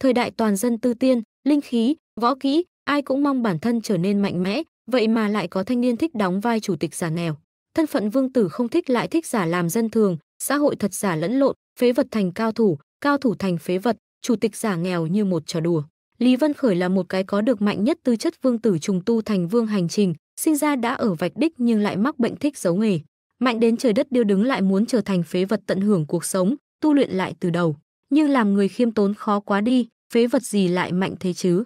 thời đại toàn dân tư tiên, linh khí, võ kỹ, ai cũng mong bản thân trở nên mạnh mẽ, vậy mà lại có thanh niên thích đóng vai chủ tịch giả nghèo. Thân phận vương tử không thích lại thích giả làm dân thường, xã hội thật giả lẫn lộn, phế vật thành cao thủ, cao thủ thành phế vật, chủ tịch giả nghèo như một trò đùa. Lý Vân Khởi là một cái có được mạnh nhất tư chất vương tử trùng tu thành vương hành trình, sinh ra đã ở vạch đích nhưng lại mắc bệnh thích giấu nghề. Mạnh đến trời đất điêu đứng lại muốn trở thành phế vật tận hưởng cuộc sống, tu luyện lại từ đầu nhưng làm người khiêm tốn khó quá đi, phế vật gì lại mạnh thế chứ.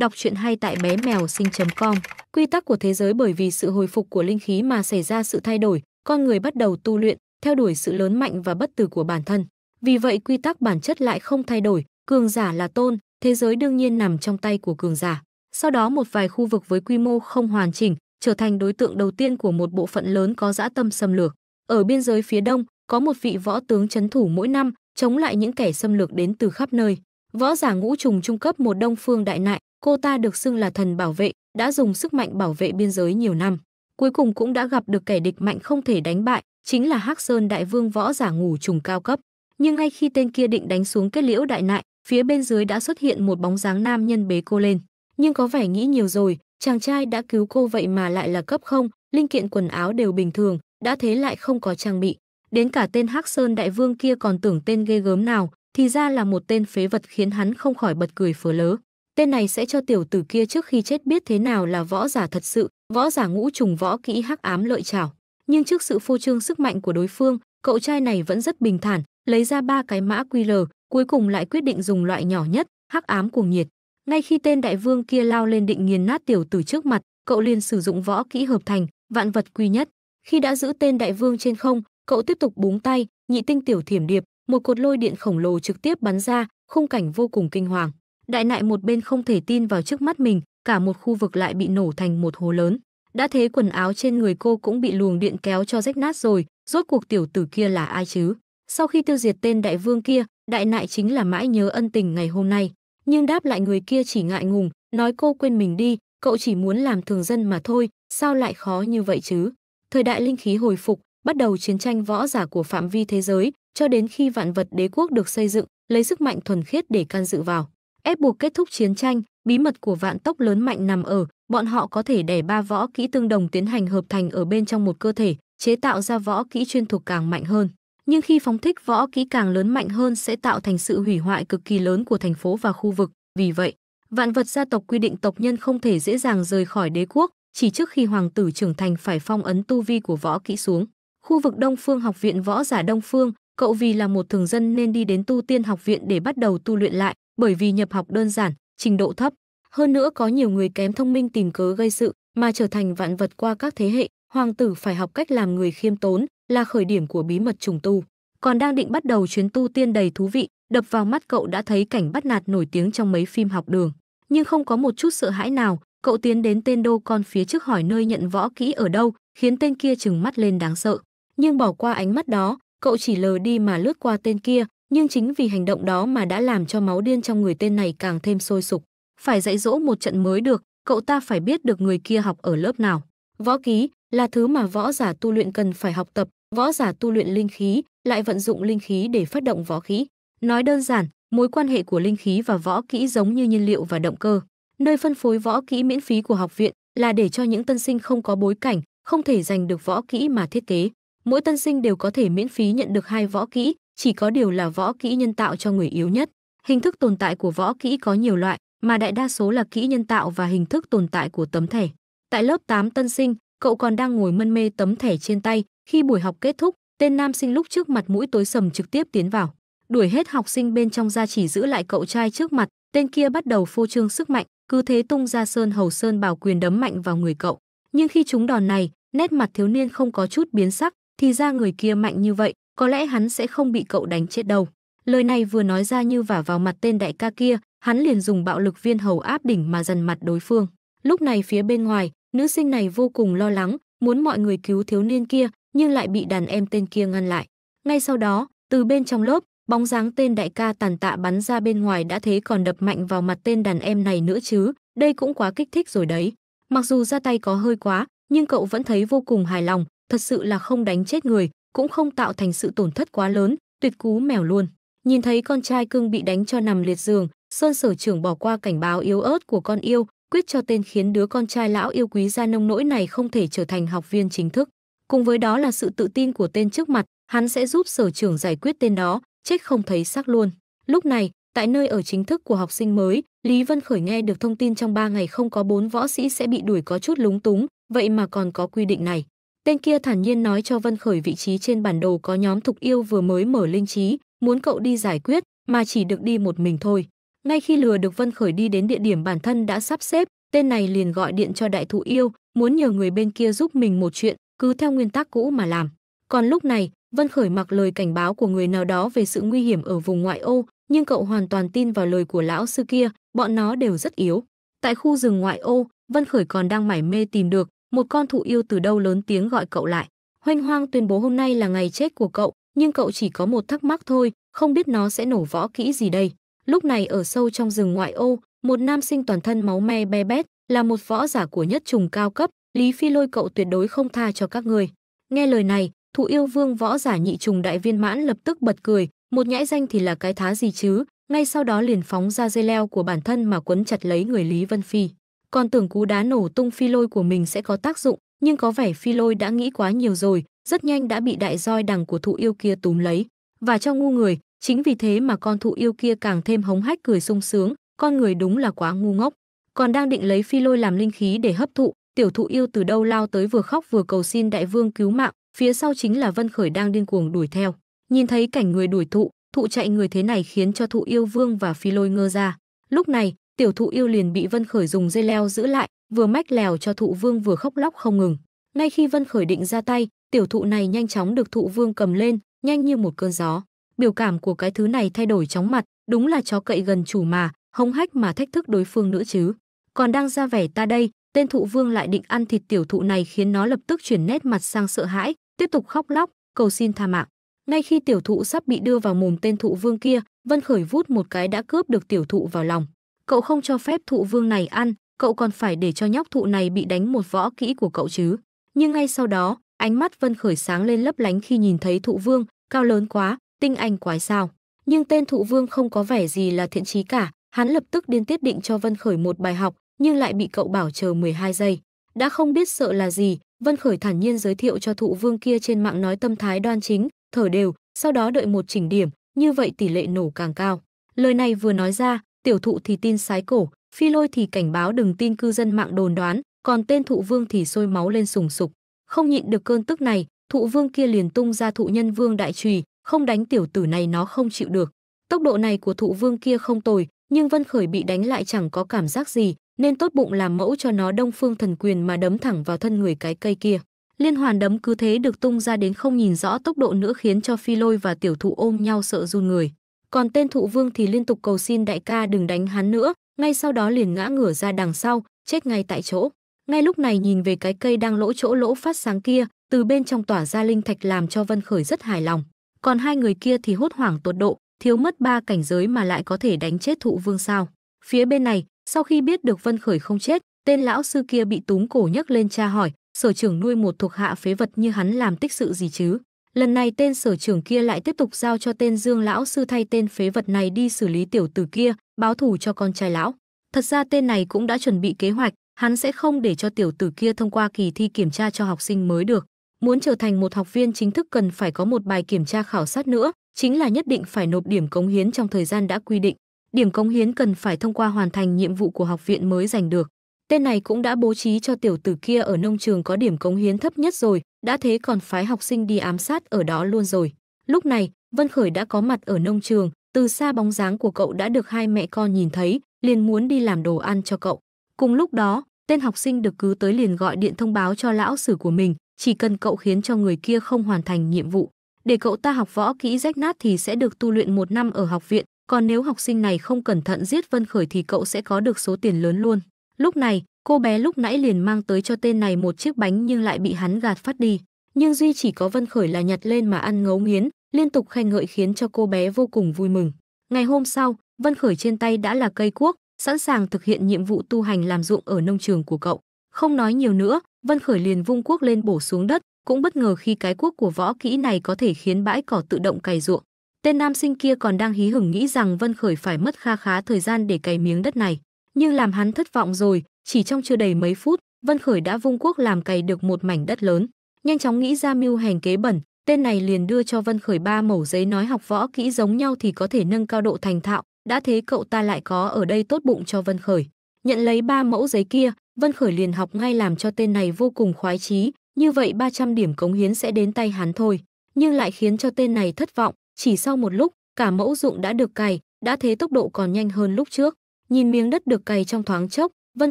Đọc truyện hay tại bé mèo sinh.com. Quy tắc của thế giới bởi vì sự hồi phục của linh khí mà xảy ra sự thay đổi, con người bắt đầu tu luyện, theo đuổi sự lớn mạnh và bất tử của bản thân. Vì vậy quy tắc bản chất lại không thay đổi, cường giả là tôn, thế giới đương nhiên nằm trong tay của cường giả. Sau đó một vài khu vực với quy mô không hoàn chỉnh trở thành đối tượng đầu tiên của một bộ phận lớn có dã tâm xâm lược. Ở biên giới phía đông, có một vị võ tướng chấn thủ mỗi năm, chống lại những kẻ xâm lược đến từ khắp nơi. Võ giả ngũ trùng trung cấp một Đông Phương Đại Nại, cô ta được xưng là thần bảo vệ, đã dùng sức mạnh bảo vệ biên giới nhiều năm. Cuối cùng cũng đã gặp được kẻ địch mạnh không thể đánh bại, chính là Hắc Sơn Đại Vương võ giả ngũ trùng cao cấp. Nhưng ngay khi tên kia định đánh xuống kết liễu đại nại, phía bên dưới đã xuất hiện một bóng dáng nam nhân bế cô lên. Nhưng có vẻ nghĩ nhiều rồi, chàng trai đã cứu cô vậy mà lại là cấp không, linh kiện quần áo đều bình thường, đã thế lại không có trang bị đến cả tên Hắc Sơn Đại Vương kia còn tưởng tên ghê gớm nào, thì ra là một tên phế vật khiến hắn không khỏi bật cười phớ lớ. Tên này sẽ cho tiểu tử kia trước khi chết biết thế nào là võ giả thật sự, võ giả ngũ trùng võ kỹ hắc ám lợi chảo. Nhưng trước sự phô trương sức mạnh của đối phương, cậu trai này vẫn rất bình thản, lấy ra ba cái mã QR, cuối cùng lại quyết định dùng loại nhỏ nhất, hắc ám cuồng nhiệt. Ngay khi tên đại vương kia lao lên định nghiền nát tiểu tử trước mặt, cậu liền sử dụng võ kỹ hợp thành, vạn vật quy nhất. Khi đã giữ tên đại vương trên không, Cậu tiếp tục búng tay, nhị tinh tiểu thiểm điệp, một cột lôi điện khổng lồ trực tiếp bắn ra, khung cảnh vô cùng kinh hoàng. Đại nại một bên không thể tin vào trước mắt mình, cả một khu vực lại bị nổ thành một hố lớn. Đã thế quần áo trên người cô cũng bị luồng điện kéo cho rách nát rồi, rốt cuộc tiểu tử kia là ai chứ? Sau khi tiêu diệt tên đại vương kia, đại nại chính là mãi nhớ ân tình ngày hôm nay. Nhưng đáp lại người kia chỉ ngại ngùng, nói cô quên mình đi, cậu chỉ muốn làm thường dân mà thôi, sao lại khó như vậy chứ? Thời đại linh khí hồi phục, bắt đầu chiến tranh võ giả của phạm vi thế giới, cho đến khi vạn vật đế quốc được xây dựng, lấy sức mạnh thuần khiết để can dự vào. Ép buộc kết thúc chiến tranh, bí mật của vạn tốc lớn mạnh nằm ở, bọn họ có thể đẻ ba võ kỹ tương đồng tiến hành hợp thành ở bên trong một cơ thể, chế tạo ra võ kỹ chuyên thuộc càng mạnh hơn. Nhưng khi phóng thích võ kỹ càng lớn mạnh hơn sẽ tạo thành sự hủy hoại cực kỳ lớn của thành phố và khu vực. Vì vậy, vạn vật gia tộc quy định tộc nhân không thể dễ dàng rời khỏi đế quốc, chỉ trước khi hoàng tử trưởng thành phải phong ấn tu vi của võ kỹ xuống. Khu vực Đông Phương Học viện Võ Giả Đông Phương, cậu vì là một thường dân nên đi đến tu tiên học viện để bắt đầu tu luyện lại, bởi vì nhập học đơn giản, trình độ thấp. Hơn nữa có nhiều người kém thông minh tìm cớ gây sự mà trở thành vạn vật qua các thế hệ, hoàng tử phải học cách làm người khiêm tốn, là khởi điểm của bí mật trùng tu. Còn đang định bắt đầu chuyến tu tiên đầy thú vị, đập vào mắt cậu đã thấy cảnh bắt nạt nổi tiếng trong mấy phim học đường, nhưng không có một chút sợ hãi nào, cậu tiến đến tên đô con phía trước hỏi nơi nhận võ kỹ ở đâu, khiến tên kia trừng mắt lên đáng sợ nhưng bỏ qua ánh mắt đó, cậu chỉ lờ đi mà lướt qua tên kia, nhưng chính vì hành động đó mà đã làm cho máu điên trong người tên này càng thêm sôi sục. Phải dạy dỗ một trận mới được, cậu ta phải biết được người kia học ở lớp nào. Võ ký là thứ mà võ giả tu luyện cần phải học tập, võ giả tu luyện linh khí, lại vận dụng linh khí để phát động võ khí. Nói đơn giản, mối quan hệ của linh khí và võ kỹ giống như nhiên liệu và động cơ. Nơi phân phối võ kỹ miễn phí của học viện là để cho những tân sinh không có bối cảnh, không thể giành được võ kỹ mà thiết kế mỗi tân sinh đều có thể miễn phí nhận được hai võ kỹ, chỉ có điều là võ kỹ nhân tạo cho người yếu nhất. Hình thức tồn tại của võ kỹ có nhiều loại, mà đại đa số là kỹ nhân tạo và hình thức tồn tại của tấm thẻ. Tại lớp 8 tân sinh, cậu còn đang ngồi mân mê tấm thẻ trên tay, khi buổi học kết thúc, tên nam sinh lúc trước mặt mũi tối sầm trực tiếp tiến vào, đuổi hết học sinh bên trong ra chỉ giữ lại cậu trai trước mặt, tên kia bắt đầu phô trương sức mạnh, cứ thế tung ra sơn hầu sơn bảo quyền đấm mạnh vào người cậu. Nhưng khi chúng đòn này, nét mặt thiếu niên không có chút biến sắc, thì ra người kia mạnh như vậy, có lẽ hắn sẽ không bị cậu đánh chết đâu. Lời này vừa nói ra như vả vào mặt tên đại ca kia, hắn liền dùng bạo lực viên hầu áp đỉnh mà dần mặt đối phương. Lúc này phía bên ngoài, nữ sinh này vô cùng lo lắng, muốn mọi người cứu thiếu niên kia, nhưng lại bị đàn em tên kia ngăn lại. Ngay sau đó, từ bên trong lớp, bóng dáng tên đại ca tàn tạ bắn ra bên ngoài đã thế còn đập mạnh vào mặt tên đàn em này nữa chứ, đây cũng quá kích thích rồi đấy. Mặc dù ra tay có hơi quá, nhưng cậu vẫn thấy vô cùng hài lòng, thật sự là không đánh chết người, cũng không tạo thành sự tổn thất quá lớn, tuyệt cú mèo luôn. Nhìn thấy con trai cưng bị đánh cho nằm liệt giường, Sơn Sở trưởng bỏ qua cảnh báo yếu ớt của con yêu, quyết cho tên khiến đứa con trai lão yêu quý ra nông nỗi này không thể trở thành học viên chính thức. Cùng với đó là sự tự tin của tên trước mặt, hắn sẽ giúp sở trưởng giải quyết tên đó, chết không thấy xác luôn. Lúc này, tại nơi ở chính thức của học sinh mới, Lý Vân Khởi nghe được thông tin trong 3 ngày không có bốn võ sĩ sẽ bị đuổi có chút lúng túng, vậy mà còn có quy định này. Tên kia thản nhiên nói cho Vân Khởi vị trí trên bản đồ có nhóm thục yêu vừa mới mở linh trí, muốn cậu đi giải quyết, mà chỉ được đi một mình thôi. Ngay khi lừa được Vân Khởi đi đến địa điểm bản thân đã sắp xếp, tên này liền gọi điện cho đại thụ yêu, muốn nhờ người bên kia giúp mình một chuyện, cứ theo nguyên tắc cũ mà làm. Còn lúc này, Vân Khởi mặc lời cảnh báo của người nào đó về sự nguy hiểm ở vùng ngoại ô, nhưng cậu hoàn toàn tin vào lời của lão sư kia, bọn nó đều rất yếu. Tại khu rừng ngoại ô, Vân Khởi còn đang mải mê tìm được, một con thụ yêu từ đâu lớn tiếng gọi cậu lại. Hoanh hoang tuyên bố hôm nay là ngày chết của cậu, nhưng cậu chỉ có một thắc mắc thôi, không biết nó sẽ nổ võ kỹ gì đây. Lúc này ở sâu trong rừng ngoại ô, một nam sinh toàn thân máu me be bét, là một võ giả của nhất trùng cao cấp, Lý Phi lôi cậu tuyệt đối không tha cho các người. Nghe lời này, thụ yêu vương võ giả nhị trùng đại viên mãn lập tức bật cười, một nhãi danh thì là cái thá gì chứ, ngay sau đó liền phóng ra dây leo của bản thân mà quấn chặt lấy người Lý Vân Phi còn tưởng cú đá nổ tung phi lôi của mình sẽ có tác dụng, nhưng có vẻ phi lôi đã nghĩ quá nhiều rồi, rất nhanh đã bị đại roi đằng của thụ yêu kia túm lấy. Và cho ngu người, chính vì thế mà con thụ yêu kia càng thêm hống hách cười sung sướng, con người đúng là quá ngu ngốc. Còn đang định lấy phi lôi làm linh khí để hấp thụ, tiểu thụ yêu từ đâu lao tới vừa khóc vừa cầu xin đại vương cứu mạng, phía sau chính là Vân Khởi đang điên cuồng đuổi theo. Nhìn thấy cảnh người đuổi thụ, thụ chạy người thế này khiến cho thụ yêu vương và phi lôi ngơ ra. Lúc này, tiểu thụ yêu liền bị vân khởi dùng dây leo giữ lại vừa mách lèo cho thụ vương vừa khóc lóc không ngừng ngay khi vân khởi định ra tay tiểu thụ này nhanh chóng được thụ vương cầm lên nhanh như một cơn gió biểu cảm của cái thứ này thay đổi chóng mặt đúng là chó cậy gần chủ mà hống hách mà thách thức đối phương nữa chứ còn đang ra vẻ ta đây tên thụ vương lại định ăn thịt tiểu thụ này khiến nó lập tức chuyển nét mặt sang sợ hãi tiếp tục khóc lóc cầu xin tha mạng ngay khi tiểu thụ sắp bị đưa vào mồm tên thụ vương kia vân khởi vút một cái đã cướp được tiểu thụ vào lòng cậu không cho phép thụ vương này ăn, cậu còn phải để cho nhóc thụ này bị đánh một võ kỹ của cậu chứ. Nhưng ngay sau đó, ánh mắt Vân Khởi sáng lên lấp lánh khi nhìn thấy thụ vương, cao lớn quá, tinh anh quái sao. Nhưng tên thụ vương không có vẻ gì là thiện trí cả, hắn lập tức điên tiết định cho Vân Khởi một bài học, nhưng lại bị cậu bảo chờ 12 giây. Đã không biết sợ là gì, Vân Khởi thản nhiên giới thiệu cho thụ vương kia trên mạng nói tâm thái đoan chính, thở đều, sau đó đợi một chỉnh điểm, như vậy tỷ lệ nổ càng cao. Lời này vừa nói ra, tiểu thụ thì tin sái cổ, phi lôi thì cảnh báo đừng tin cư dân mạng đồn đoán, còn tên thụ vương thì sôi máu lên sùng sục. Không nhịn được cơn tức này, thụ vương kia liền tung ra thụ nhân vương đại trùy, không đánh tiểu tử này nó không chịu được. Tốc độ này của thụ vương kia không tồi, nhưng Vân Khởi bị đánh lại chẳng có cảm giác gì, nên tốt bụng làm mẫu cho nó đông phương thần quyền mà đấm thẳng vào thân người cái cây kia. Liên hoàn đấm cứ thế được tung ra đến không nhìn rõ tốc độ nữa khiến cho phi lôi và tiểu thụ ôm nhau sợ run người còn tên thụ vương thì liên tục cầu xin đại ca đừng đánh hắn nữa, ngay sau đó liền ngã ngửa ra đằng sau, chết ngay tại chỗ. Ngay lúc này nhìn về cái cây đang lỗ chỗ lỗ phát sáng kia, từ bên trong tỏa ra linh thạch làm cho Vân Khởi rất hài lòng. Còn hai người kia thì hốt hoảng tột độ, thiếu mất ba cảnh giới mà lại có thể đánh chết thụ vương sao. Phía bên này, sau khi biết được Vân Khởi không chết, tên lão sư kia bị túm cổ nhấc lên tra hỏi, sở trưởng nuôi một thuộc hạ phế vật như hắn làm tích sự gì chứ. Lần này tên sở trưởng kia lại tiếp tục giao cho tên Dương lão sư thay tên phế vật này đi xử lý tiểu tử kia, báo thù cho con trai lão. Thật ra tên này cũng đã chuẩn bị kế hoạch, hắn sẽ không để cho tiểu tử kia thông qua kỳ thi kiểm tra cho học sinh mới được. Muốn trở thành một học viên chính thức cần phải có một bài kiểm tra khảo sát nữa, chính là nhất định phải nộp điểm cống hiến trong thời gian đã quy định. Điểm cống hiến cần phải thông qua hoàn thành nhiệm vụ của học viện mới giành được. Tên này cũng đã bố trí cho tiểu tử kia ở nông trường có điểm cống hiến thấp nhất rồi, đã thế còn phái học sinh đi ám sát ở đó luôn rồi. Lúc này, Vân Khởi đã có mặt ở nông trường, từ xa bóng dáng của cậu đã được hai mẹ con nhìn thấy, liền muốn đi làm đồ ăn cho cậu. Cùng lúc đó, tên học sinh được cứ tới liền gọi điện thông báo cho lão sử của mình, chỉ cần cậu khiến cho người kia không hoàn thành nhiệm vụ, để cậu ta học võ kỹ rách nát thì sẽ được tu luyện một năm ở học viện, còn nếu học sinh này không cẩn thận giết Vân Khởi thì cậu sẽ có được số tiền lớn luôn. Lúc này, Cô bé lúc nãy liền mang tới cho tên này một chiếc bánh nhưng lại bị hắn gạt phát đi. Nhưng Duy chỉ có Vân Khởi là nhặt lên mà ăn ngấu nghiến, liên tục khen ngợi khiến cho cô bé vô cùng vui mừng. Ngày hôm sau, Vân Khởi trên tay đã là cây cuốc, sẵn sàng thực hiện nhiệm vụ tu hành làm ruộng ở nông trường của cậu. Không nói nhiều nữa, Vân Khởi liền vung cuốc lên bổ xuống đất, cũng bất ngờ khi cái cuốc của võ kỹ này có thể khiến bãi cỏ tự động cày ruộng. Tên nam sinh kia còn đang hí hửng nghĩ rằng Vân Khởi phải mất kha khá thời gian để cày miếng đất này, nhưng làm hắn thất vọng rồi, chỉ trong chưa đầy mấy phút, Vân Khởi đã vung quốc làm cày được một mảnh đất lớn, nhanh chóng nghĩ ra mưu hành kế bẩn, tên này liền đưa cho Vân Khởi ba mẩu giấy nói học võ kỹ giống nhau thì có thể nâng cao độ thành thạo, đã thế cậu ta lại có ở đây tốt bụng cho Vân Khởi. Nhận lấy ba mẫu giấy kia, Vân Khởi liền học ngay làm cho tên này vô cùng khoái chí, như vậy 300 điểm cống hiến sẽ đến tay hắn thôi, nhưng lại khiến cho tên này thất vọng, chỉ sau một lúc, cả mẫu dụng đã được cày, đã thế tốc độ còn nhanh hơn lúc trước. Nhìn miếng đất được cày trong thoáng chốc, Vân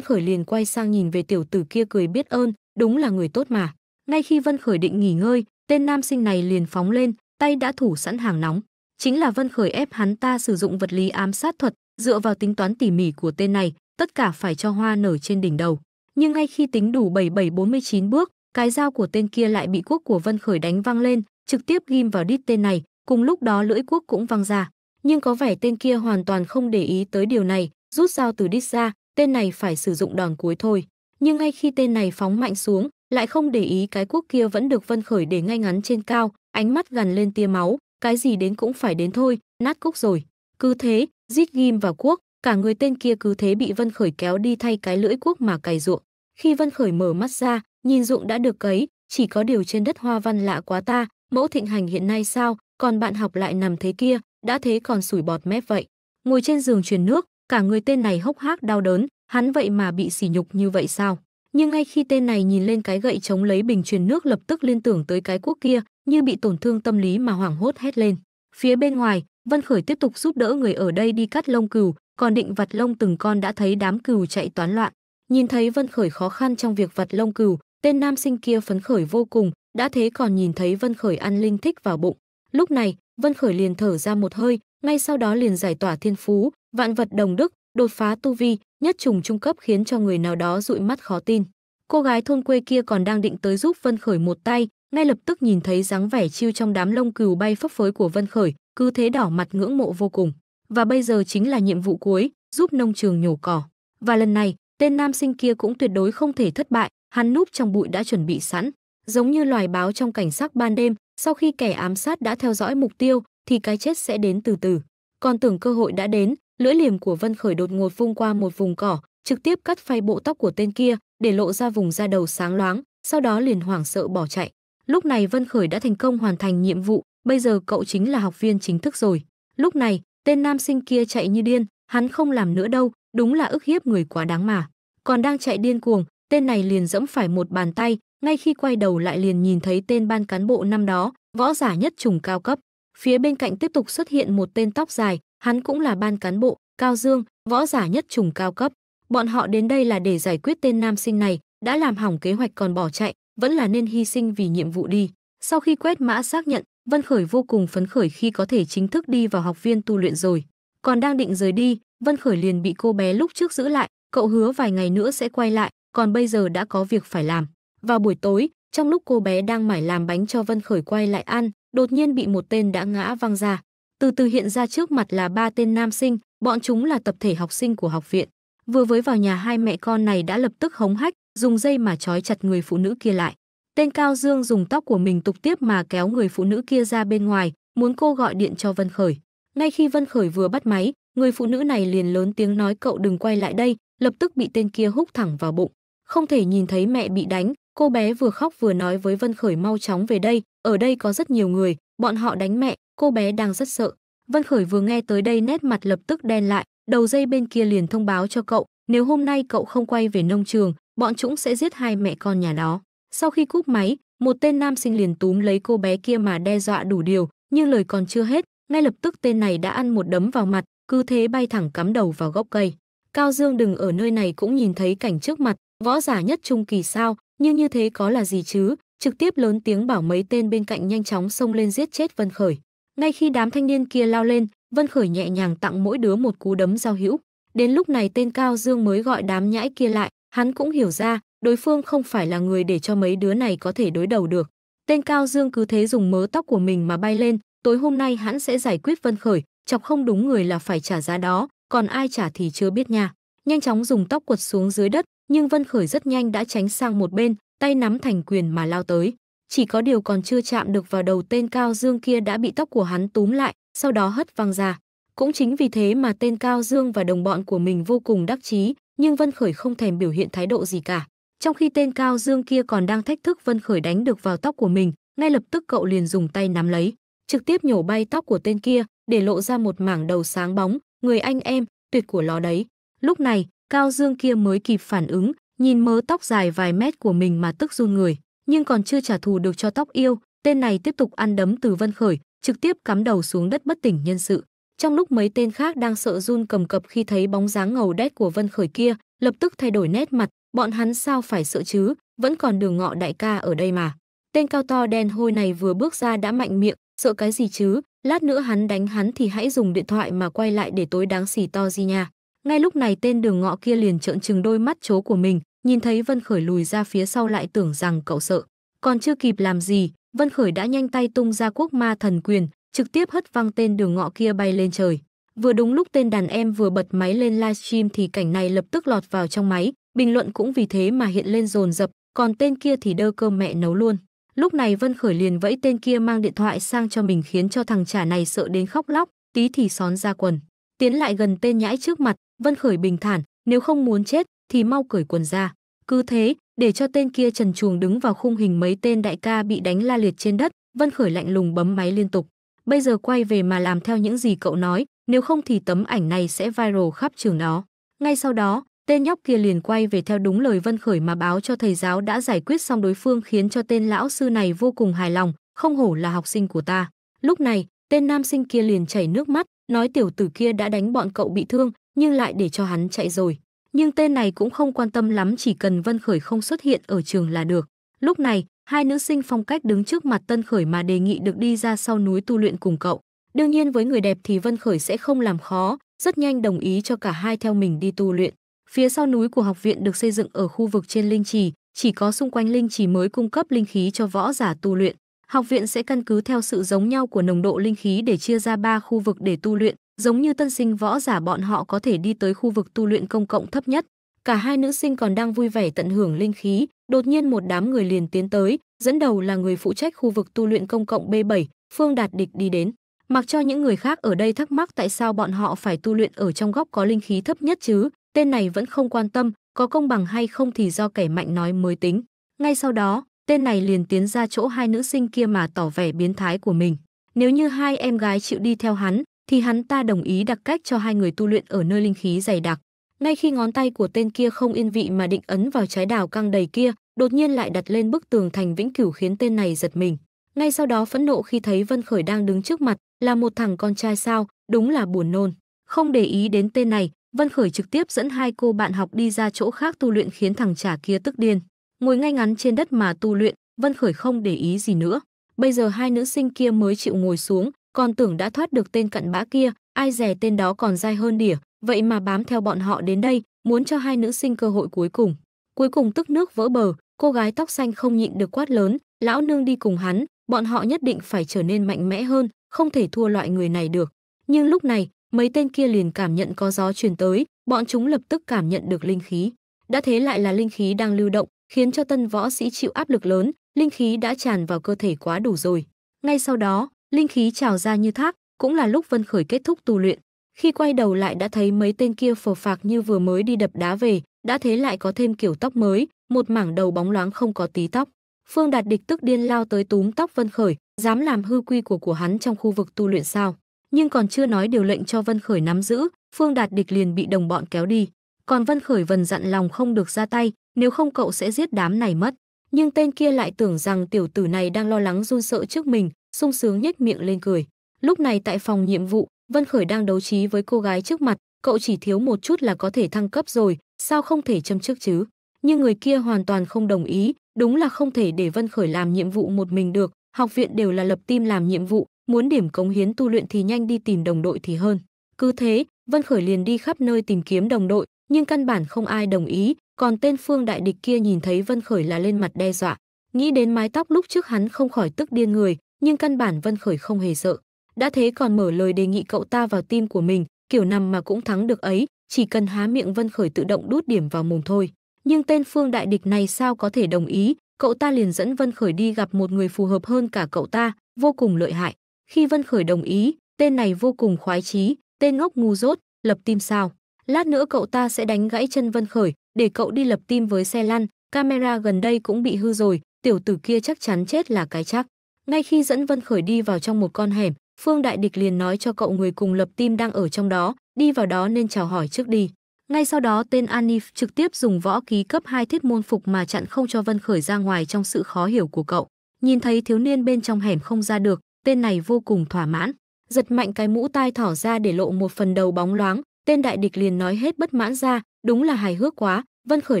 Khởi liền quay sang nhìn về tiểu tử kia cười biết ơn, đúng là người tốt mà. Ngay khi Vân Khởi định nghỉ ngơi, tên nam sinh này liền phóng lên, tay đã thủ sẵn hàng nóng. Chính là Vân Khởi ép hắn ta sử dụng vật lý ám sát thuật, dựa vào tính toán tỉ mỉ của tên này, tất cả phải cho hoa nở trên đỉnh đầu. Nhưng ngay khi tính đủ 7749 bước, cái dao của tên kia lại bị quốc của Vân Khởi đánh văng lên, trực tiếp ghim vào đít tên này, cùng lúc đó lưỡi quốc cũng văng ra. Nhưng có vẻ tên kia hoàn toàn không để ý tới điều này, rút dao từ đít ra, tên này phải sử dụng đòn cuối thôi. Nhưng ngay khi tên này phóng mạnh xuống, lại không để ý cái quốc kia vẫn được Vân Khởi để ngay ngắn trên cao, ánh mắt gần lên tia máu, cái gì đến cũng phải đến thôi, nát cúc rồi. Cứ thế, giết ghim vào quốc, cả người tên kia cứ thế bị Vân Khởi kéo đi thay cái lưỡi quốc mà cày ruộng. Khi Vân Khởi mở mắt ra, nhìn ruộng đã được cấy, chỉ có điều trên đất hoa văn lạ quá ta, mẫu thịnh hành hiện nay sao, còn bạn học lại nằm thế kia, đã thế còn sủi bọt mép vậy. Ngồi trên giường truyền nước, cả người tên này hốc hác đau đớn, hắn vậy mà bị sỉ nhục như vậy sao? Nhưng ngay khi tên này nhìn lên cái gậy chống lấy bình truyền nước lập tức liên tưởng tới cái cuốc kia, như bị tổn thương tâm lý mà hoảng hốt hét lên. Phía bên ngoài, Vân Khởi tiếp tục giúp đỡ người ở đây đi cắt lông cừu, còn định vặt lông từng con đã thấy đám cừu chạy toán loạn. Nhìn thấy Vân Khởi khó khăn trong việc vặt lông cừu, tên nam sinh kia phấn khởi vô cùng, đã thế còn nhìn thấy Vân Khởi ăn linh thích vào bụng. Lúc này, Vân Khởi liền thở ra một hơi, ngay sau đó liền giải tỏa thiên phú, Vạn vật đồng đức, đột phá tu vi, nhất trùng trung cấp khiến cho người nào đó dụi mắt khó tin. Cô gái thôn quê kia còn đang định tới giúp Vân Khởi một tay, ngay lập tức nhìn thấy dáng vẻ chiêu trong đám lông cừu bay phấp phới của Vân Khởi, cứ thế đỏ mặt ngưỡng mộ vô cùng. Và bây giờ chính là nhiệm vụ cuối, giúp nông trường nhổ cỏ. Và lần này, tên nam sinh kia cũng tuyệt đối không thể thất bại, hắn núp trong bụi đã chuẩn bị sẵn. Giống như loài báo trong cảnh sắc ban đêm, sau khi kẻ ám sát đã theo dõi mục tiêu, thì cái chết sẽ đến từ từ. Còn tưởng cơ hội đã đến, lưỡi liềm của Vân Khởi đột ngột vung qua một vùng cỏ, trực tiếp cắt phay bộ tóc của tên kia, để lộ ra vùng da đầu sáng loáng, sau đó liền hoảng sợ bỏ chạy. Lúc này Vân Khởi đã thành công hoàn thành nhiệm vụ, bây giờ cậu chính là học viên chính thức rồi. Lúc này, tên nam sinh kia chạy như điên, hắn không làm nữa đâu, đúng là ức hiếp người quá đáng mà. Còn đang chạy điên cuồng, tên này liền dẫm phải một bàn tay, ngay khi quay đầu lại liền nhìn thấy tên ban cán bộ năm đó, võ giả nhất trùng cao cấp. Phía bên cạnh tiếp tục xuất hiện một tên tóc dài, Hắn cũng là ban cán bộ, Cao Dương, võ giả nhất trùng cao cấp. Bọn họ đến đây là để giải quyết tên nam sinh này, đã làm hỏng kế hoạch còn bỏ chạy, vẫn là nên hy sinh vì nhiệm vụ đi. Sau khi quét mã xác nhận, Vân Khởi vô cùng phấn khởi khi có thể chính thức đi vào học viên tu luyện rồi. Còn đang định rời đi, Vân Khởi liền bị cô bé lúc trước giữ lại, cậu hứa vài ngày nữa sẽ quay lại, còn bây giờ đã có việc phải làm. Vào buổi tối, trong lúc cô bé đang mải làm bánh cho Vân Khởi quay lại ăn, đột nhiên bị một tên đã ngã văng ra. Từ từ hiện ra trước mặt là ba tên nam sinh, bọn chúng là tập thể học sinh của học viện. Vừa với vào nhà hai mẹ con này đã lập tức hống hách, dùng dây mà trói chặt người phụ nữ kia lại. Tên Cao Dương dùng tóc của mình tục tiếp mà kéo người phụ nữ kia ra bên ngoài, muốn cô gọi điện cho Vân Khởi. Ngay khi Vân Khởi vừa bắt máy, người phụ nữ này liền lớn tiếng nói cậu đừng quay lại đây, lập tức bị tên kia húc thẳng vào bụng. Không thể nhìn thấy mẹ bị đánh, Cô bé vừa khóc vừa nói với Vân Khởi mau chóng về đây, ở đây có rất nhiều người, bọn họ đánh mẹ, cô bé đang rất sợ. Vân Khởi vừa nghe tới đây nét mặt lập tức đen lại, đầu dây bên kia liền thông báo cho cậu, nếu hôm nay cậu không quay về nông trường, bọn chúng sẽ giết hai mẹ con nhà đó. Sau khi cúp máy, một tên nam sinh liền túm lấy cô bé kia mà đe dọa đủ điều, nhưng lời còn chưa hết, ngay lập tức tên này đã ăn một đấm vào mặt, cứ thế bay thẳng cắm đầu vào gốc cây. Cao Dương đừng ở nơi này cũng nhìn thấy cảnh trước mặt, võ giả nhất trung kỳ sao, nhưng như thế có là gì chứ trực tiếp lớn tiếng bảo mấy tên bên cạnh nhanh chóng xông lên giết chết vân khởi ngay khi đám thanh niên kia lao lên vân khởi nhẹ nhàng tặng mỗi đứa một cú đấm giao hữu đến lúc này tên cao dương mới gọi đám nhãi kia lại hắn cũng hiểu ra đối phương không phải là người để cho mấy đứa này có thể đối đầu được tên cao dương cứ thế dùng mớ tóc của mình mà bay lên tối hôm nay hắn sẽ giải quyết vân khởi chọc không đúng người là phải trả giá đó còn ai trả thì chưa biết nha nhanh chóng dùng tóc quật xuống dưới đất nhưng Vân Khởi rất nhanh đã tránh sang một bên, tay nắm thành quyền mà lao tới. Chỉ có điều còn chưa chạm được vào đầu tên Cao Dương kia đã bị tóc của hắn túm lại, sau đó hất văng ra. Cũng chính vì thế mà tên Cao Dương và đồng bọn của mình vô cùng đắc chí, nhưng Vân Khởi không thèm biểu hiện thái độ gì cả. Trong khi tên Cao Dương kia còn đang thách thức Vân Khởi đánh được vào tóc của mình, ngay lập tức cậu liền dùng tay nắm lấy, trực tiếp nhổ bay tóc của tên kia, để lộ ra một mảng đầu sáng bóng, người anh em, tuyệt của nó đấy. Lúc này, Cao Dương kia mới kịp phản ứng, nhìn mớ tóc dài vài mét của mình mà tức run người, nhưng còn chưa trả thù được cho tóc yêu, tên này tiếp tục ăn đấm từ Vân Khởi, trực tiếp cắm đầu xuống đất bất tỉnh nhân sự. Trong lúc mấy tên khác đang sợ run cầm cập khi thấy bóng dáng ngầu đét của Vân Khởi kia, lập tức thay đổi nét mặt, bọn hắn sao phải sợ chứ, vẫn còn đường ngọ đại ca ở đây mà. Tên cao to đen hôi này vừa bước ra đã mạnh miệng, sợ cái gì chứ, lát nữa hắn đánh hắn thì hãy dùng điện thoại mà quay lại để tối đáng xì to gì nha. Ngay lúc này tên đường ngọ kia liền trợn trừng đôi mắt chố của mình, nhìn thấy Vân Khởi lùi ra phía sau lại tưởng rằng cậu sợ. Còn chưa kịp làm gì, Vân Khởi đã nhanh tay tung ra quốc ma thần quyền, trực tiếp hất văng tên đường ngọ kia bay lên trời. Vừa đúng lúc tên đàn em vừa bật máy lên livestream thì cảnh này lập tức lọt vào trong máy, bình luận cũng vì thế mà hiện lên dồn dập, còn tên kia thì đơ cơm mẹ nấu luôn. Lúc này Vân Khởi liền vẫy tên kia mang điện thoại sang cho mình khiến cho thằng trả này sợ đến khóc lóc, tí thì xón ra quần. Tiến lại gần tên nhãi trước mặt, Vân Khởi bình thản, nếu không muốn chết thì mau cởi quần ra. Cứ thế, để cho tên kia trần chuồng đứng vào khung hình mấy tên đại ca bị đánh la liệt trên đất, Vân Khởi lạnh lùng bấm máy liên tục. Bây giờ quay về mà làm theo những gì cậu nói, nếu không thì tấm ảnh này sẽ viral khắp trường đó. Ngay sau đó, tên nhóc kia liền quay về theo đúng lời Vân Khởi mà báo cho thầy giáo đã giải quyết xong đối phương khiến cho tên lão sư này vô cùng hài lòng, không hổ là học sinh của ta. Lúc này, tên nam sinh kia liền chảy nước mắt, nói tiểu tử kia đã đánh bọn cậu bị thương, nhưng lại để cho hắn chạy rồi. Nhưng tên này cũng không quan tâm lắm chỉ cần Vân Khởi không xuất hiện ở trường là được. Lúc này, hai nữ sinh phong cách đứng trước mặt Tân Khởi mà đề nghị được đi ra sau núi tu luyện cùng cậu. Đương nhiên với người đẹp thì Vân Khởi sẽ không làm khó, rất nhanh đồng ý cho cả hai theo mình đi tu luyện. Phía sau núi của học viện được xây dựng ở khu vực trên linh trì, chỉ có xung quanh linh trì mới cung cấp linh khí cho võ giả tu luyện. Học viện sẽ căn cứ theo sự giống nhau của nồng độ linh khí để chia ra ba khu vực để tu luyện, Giống như tân sinh võ giả bọn họ có thể đi tới khu vực tu luyện công cộng thấp nhất. Cả hai nữ sinh còn đang vui vẻ tận hưởng linh khí, đột nhiên một đám người liền tiến tới, dẫn đầu là người phụ trách khu vực tu luyện công cộng B7, Phương Đạt Địch đi đến. Mặc cho những người khác ở đây thắc mắc tại sao bọn họ phải tu luyện ở trong góc có linh khí thấp nhất chứ, tên này vẫn không quan tâm, có công bằng hay không thì do kẻ mạnh nói mới tính. Ngay sau đó, tên này liền tiến ra chỗ hai nữ sinh kia mà tỏ vẻ biến thái của mình. Nếu như hai em gái chịu đi theo hắn, thì hắn ta đồng ý đặt cách cho hai người tu luyện ở nơi linh khí dày đặc. Ngay khi ngón tay của tên kia không yên vị mà định ấn vào trái đào căng đầy kia, đột nhiên lại đặt lên bức tường thành vĩnh cửu khiến tên này giật mình. Ngay sau đó phẫn nộ khi thấy Vân Khởi đang đứng trước mặt, là một thằng con trai sao, đúng là buồn nôn. Không để ý đến tên này, Vân Khởi trực tiếp dẫn hai cô bạn học đi ra chỗ khác tu luyện khiến thằng trả kia tức điên. Ngồi ngay ngắn trên đất mà tu luyện, Vân Khởi không để ý gì nữa. Bây giờ hai nữ sinh kia mới chịu ngồi xuống, còn tưởng đã thoát được tên cặn bã kia, ai dè tên đó còn dai hơn đỉa, vậy mà bám theo bọn họ đến đây, muốn cho hai nữ sinh cơ hội cuối cùng. Cuối cùng tức nước vỡ bờ, cô gái tóc xanh không nhịn được quát lớn, lão nương đi cùng hắn, bọn họ nhất định phải trở nên mạnh mẽ hơn, không thể thua loại người này được. Nhưng lúc này, mấy tên kia liền cảm nhận có gió truyền tới, bọn chúng lập tức cảm nhận được linh khí. Đã thế lại là linh khí đang lưu động, khiến cho tân võ sĩ chịu áp lực lớn, linh khí đã tràn vào cơ thể quá đủ rồi. Ngay sau đó, linh khí trào ra như thác, cũng là lúc Vân Khởi kết thúc tu luyện. Khi quay đầu lại đã thấy mấy tên kia phờ phạc như vừa mới đi đập đá về, đã thế lại có thêm kiểu tóc mới, một mảng đầu bóng loáng không có tí tóc. Phương Đạt địch tức điên lao tới túm tóc Vân Khởi, dám làm hư quy của của hắn trong khu vực tu luyện sao? Nhưng còn chưa nói điều lệnh cho Vân Khởi nắm giữ, Phương Đạt địch liền bị đồng bọn kéo đi. Còn Vân Khởi vần dặn lòng không được ra tay, nếu không cậu sẽ giết đám này mất. Nhưng tên kia lại tưởng rằng tiểu tử này đang lo lắng run sợ trước mình, sung sướng nhếch miệng lên cười. Lúc này tại phòng nhiệm vụ, Vân Khởi đang đấu trí với cô gái trước mặt, cậu chỉ thiếu một chút là có thể thăng cấp rồi, sao không thể châm chức chứ? Nhưng người kia hoàn toàn không đồng ý, đúng là không thể để Vân Khởi làm nhiệm vụ một mình được, học viện đều là lập team làm nhiệm vụ, muốn điểm cống hiến tu luyện thì nhanh đi tìm đồng đội thì hơn. Cứ thế, Vân Khởi liền đi khắp nơi tìm kiếm đồng đội, nhưng căn bản không ai đồng ý, còn tên Phương đại địch kia nhìn thấy Vân Khởi là lên mặt đe dọa. Nghĩ đến mái tóc lúc trước hắn không khỏi tức điên người, nhưng căn bản Vân Khởi không hề sợ. Đã thế còn mở lời đề nghị cậu ta vào tim của mình, kiểu nằm mà cũng thắng được ấy, chỉ cần há miệng Vân Khởi tự động đút điểm vào mồm thôi. Nhưng tên Phương Đại Địch này sao có thể đồng ý, cậu ta liền dẫn Vân Khởi đi gặp một người phù hợp hơn cả cậu ta, vô cùng lợi hại. Khi Vân Khởi đồng ý, tên này vô cùng khoái chí, tên ngốc ngu dốt, lập tim sao. Lát nữa cậu ta sẽ đánh gãy chân Vân Khởi, để cậu đi lập tim với xe lăn, camera gần đây cũng bị hư rồi, tiểu tử kia chắc chắn chết là cái chắc. Ngay khi dẫn Vân Khởi đi vào trong một con hẻm, Phương Đại Địch liền nói cho cậu người cùng lập tim đang ở trong đó, đi vào đó nên chào hỏi trước đi. Ngay sau đó tên Anif trực tiếp dùng võ ký cấp 2 thiết môn phục mà chặn không cho Vân Khởi ra ngoài trong sự khó hiểu của cậu. Nhìn thấy thiếu niên bên trong hẻm không ra được, tên này vô cùng thỏa mãn, giật mạnh cái mũ tai thỏ ra để lộ một phần đầu bóng loáng, tên đại địch liền nói hết bất mãn ra, đúng là hài hước quá, Vân Khởi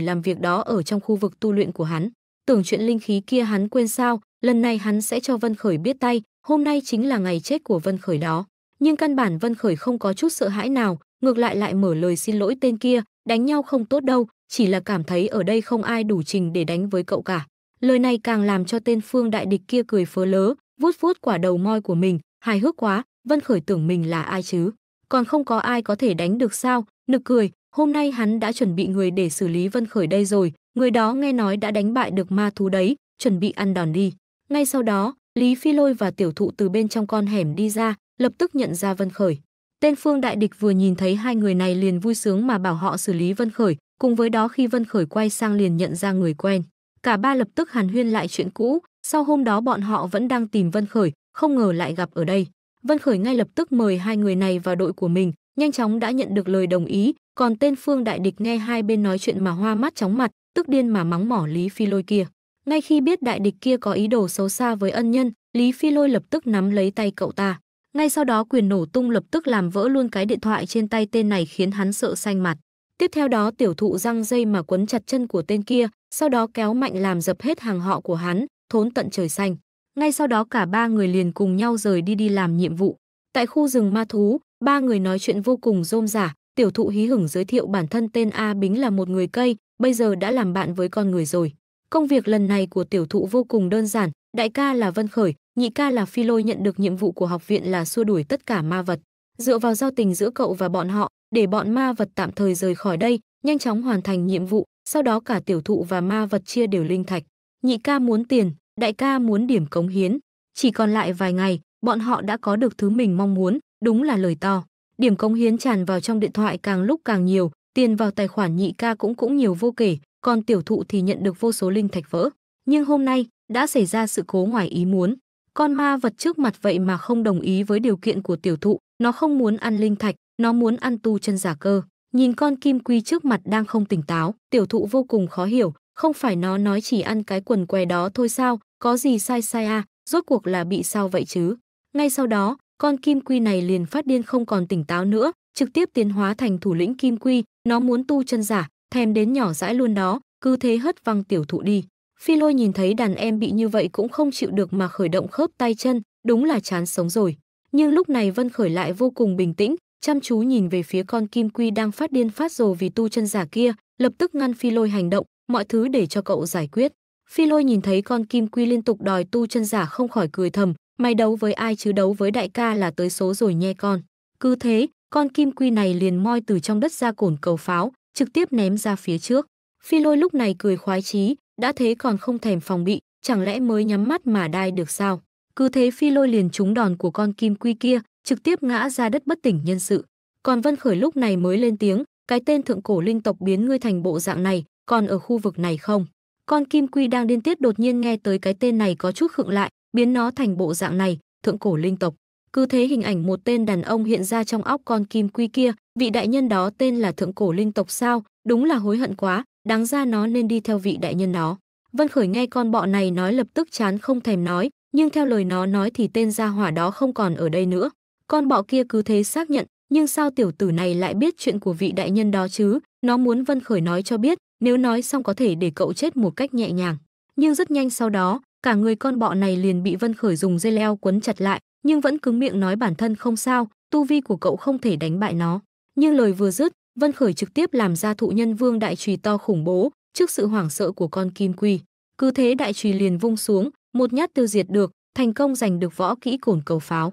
làm việc đó ở trong khu vực tu luyện của hắn. Tưởng chuyện linh khí kia hắn quên sao, lần này hắn sẽ cho Vân Khởi biết tay, hôm nay chính là ngày chết của Vân Khởi đó. Nhưng căn bản Vân Khởi không có chút sợ hãi nào, ngược lại lại mở lời xin lỗi tên kia, đánh nhau không tốt đâu, chỉ là cảm thấy ở đây không ai đủ trình để đánh với cậu cả. Lời này càng làm cho tên phương đại địch kia cười phớ lớ, vuốt vuốt quả đầu moi của mình, hài hước quá, Vân Khởi tưởng mình là ai chứ. Còn không có ai có thể đánh được sao, nực cười, hôm nay hắn đã chuẩn bị người để xử lý Vân Khởi đây rồi, người đó nghe nói đã đánh bại được ma thú đấy, chuẩn bị ăn đòn đi. Ngay sau đó, Lý Phi Lôi và tiểu thụ từ bên trong con hẻm đi ra, lập tức nhận ra Vân Khởi. Tên Phương Đại Địch vừa nhìn thấy hai người này liền vui sướng mà bảo họ xử lý Vân Khởi, cùng với đó khi Vân Khởi quay sang liền nhận ra người quen. Cả ba lập tức hàn huyên lại chuyện cũ, sau hôm đó bọn họ vẫn đang tìm Vân Khởi, không ngờ lại gặp ở đây. Vân Khởi ngay lập tức mời hai người này vào đội của mình, nhanh chóng đã nhận được lời đồng ý, còn tên Phương Đại Địch nghe hai bên nói chuyện mà hoa mắt chóng mặt, tức điên mà mắng mỏ Lý Phi Lôi kia. Ngay khi biết đại địch kia có ý đồ xấu xa với ân nhân, Lý Phi Lôi lập tức nắm lấy tay cậu ta. Ngay sau đó quyền nổ tung lập tức làm vỡ luôn cái điện thoại trên tay tên này khiến hắn sợ xanh mặt. Tiếp theo đó tiểu thụ răng dây mà quấn chặt chân của tên kia, sau đó kéo mạnh làm dập hết hàng họ của hắn, thốn tận trời xanh. Ngay sau đó cả ba người liền cùng nhau rời đi đi làm nhiệm vụ. Tại khu rừng ma thú, ba người nói chuyện vô cùng rôm rả, tiểu thụ hí hửng giới thiệu bản thân tên A Bính là một người cây, bây giờ đã làm bạn với con người rồi. Công việc lần này của tiểu thụ vô cùng đơn giản, đại ca là Vân Khởi, nhị ca là Phi Lôi nhận được nhiệm vụ của học viện là xua đuổi tất cả ma vật. Dựa vào giao tình giữa cậu và bọn họ, để bọn ma vật tạm thời rời khỏi đây, nhanh chóng hoàn thành nhiệm vụ, sau đó cả tiểu thụ và ma vật chia đều linh thạch. Nhị ca muốn tiền, đại ca muốn điểm cống hiến. Chỉ còn lại vài ngày, bọn họ đã có được thứ mình mong muốn, đúng là lời to. Điểm cống hiến tràn vào trong điện thoại càng lúc càng nhiều, tiền vào tài khoản nhị ca cũng cũng nhiều vô kể, còn tiểu thụ thì nhận được vô số linh thạch vỡ. Nhưng hôm nay đã xảy ra sự cố ngoài ý muốn. Con ma vật trước mặt vậy mà không đồng ý với điều kiện của tiểu thụ, nó không muốn ăn linh thạch, nó muốn ăn tu chân giả cơ. Nhìn con kim quy trước mặt đang không tỉnh táo, tiểu thụ vô cùng khó hiểu, không phải nó nói chỉ ăn cái quần què đó thôi sao, có gì sai sai à, rốt cuộc là bị sao vậy chứ. Ngay sau đó, con kim quy này liền phát điên không còn tỉnh táo nữa, trực tiếp tiến hóa thành thủ lĩnh kim quy, nó muốn tu chân giả, thèm đến nhỏ dãi luôn đó, cứ thế hất văng tiểu thụ đi. Phi lôi nhìn thấy đàn em bị như vậy cũng không chịu được mà khởi động khớp tay chân, đúng là chán sống rồi. Nhưng lúc này Vân Khởi lại vô cùng bình tĩnh, chăm chú nhìn về phía con kim quy đang phát điên phát rồ vì tu chân giả kia, lập tức ngăn Phi lôi hành động, mọi thứ để cho cậu giải quyết. Phi lôi nhìn thấy con kim quy liên tục đòi tu chân giả không khỏi cười thầm, mày đấu với ai chứ đấu với đại ca là tới số rồi nhe con. Cứ thế, con kim quy này liền moi từ trong đất ra cổn cầu pháo, trực tiếp ném ra phía trước. Phi lôi lúc này cười khoái chí, đã thế còn không thèm phòng bị, chẳng lẽ mới nhắm mắt mà đai được sao? Cứ thế phi lôi liền trúng đòn của con kim quy kia, trực tiếp ngã ra đất bất tỉnh nhân sự. Còn Vân Khởi lúc này mới lên tiếng, cái tên thượng cổ linh tộc biến ngươi thành bộ dạng này, còn ở khu vực này không? Con kim quy đang điên tiết đột nhiên nghe tới cái tên này có chút khựng lại, biến nó thành bộ dạng này, thượng cổ linh tộc. Cứ thế hình ảnh một tên đàn ông hiện ra trong óc con kim quy kia, vị đại nhân đó tên là thượng cổ linh tộc sao, đúng là hối hận quá, đáng ra nó nên đi theo vị đại nhân đó. Vân Khởi nghe con bọ này nói lập tức chán không thèm nói, nhưng theo lời nó nói thì tên gia hỏa đó không còn ở đây nữa. Con bọ kia cứ thế xác nhận, nhưng sao tiểu tử này lại biết chuyện của vị đại nhân đó chứ? Nó muốn Vân Khởi nói cho biết, nếu nói xong có thể để cậu chết một cách nhẹ nhàng. Nhưng rất nhanh sau đó, cả người con bọ này liền bị Vân Khởi dùng dây leo quấn chặt lại, nhưng vẫn cứng miệng nói bản thân không sao, tu vi của cậu không thể đánh bại nó. Nhưng lời vừa dứt, Vân Khởi trực tiếp làm ra thụ nhân vương đại chùy to khủng bố, trước sự hoảng sợ của con kim quy. Cứ thế đại chùy liền vung xuống, một nhát tiêu diệt được, thành công giành được võ kỹ cổn cầu pháo.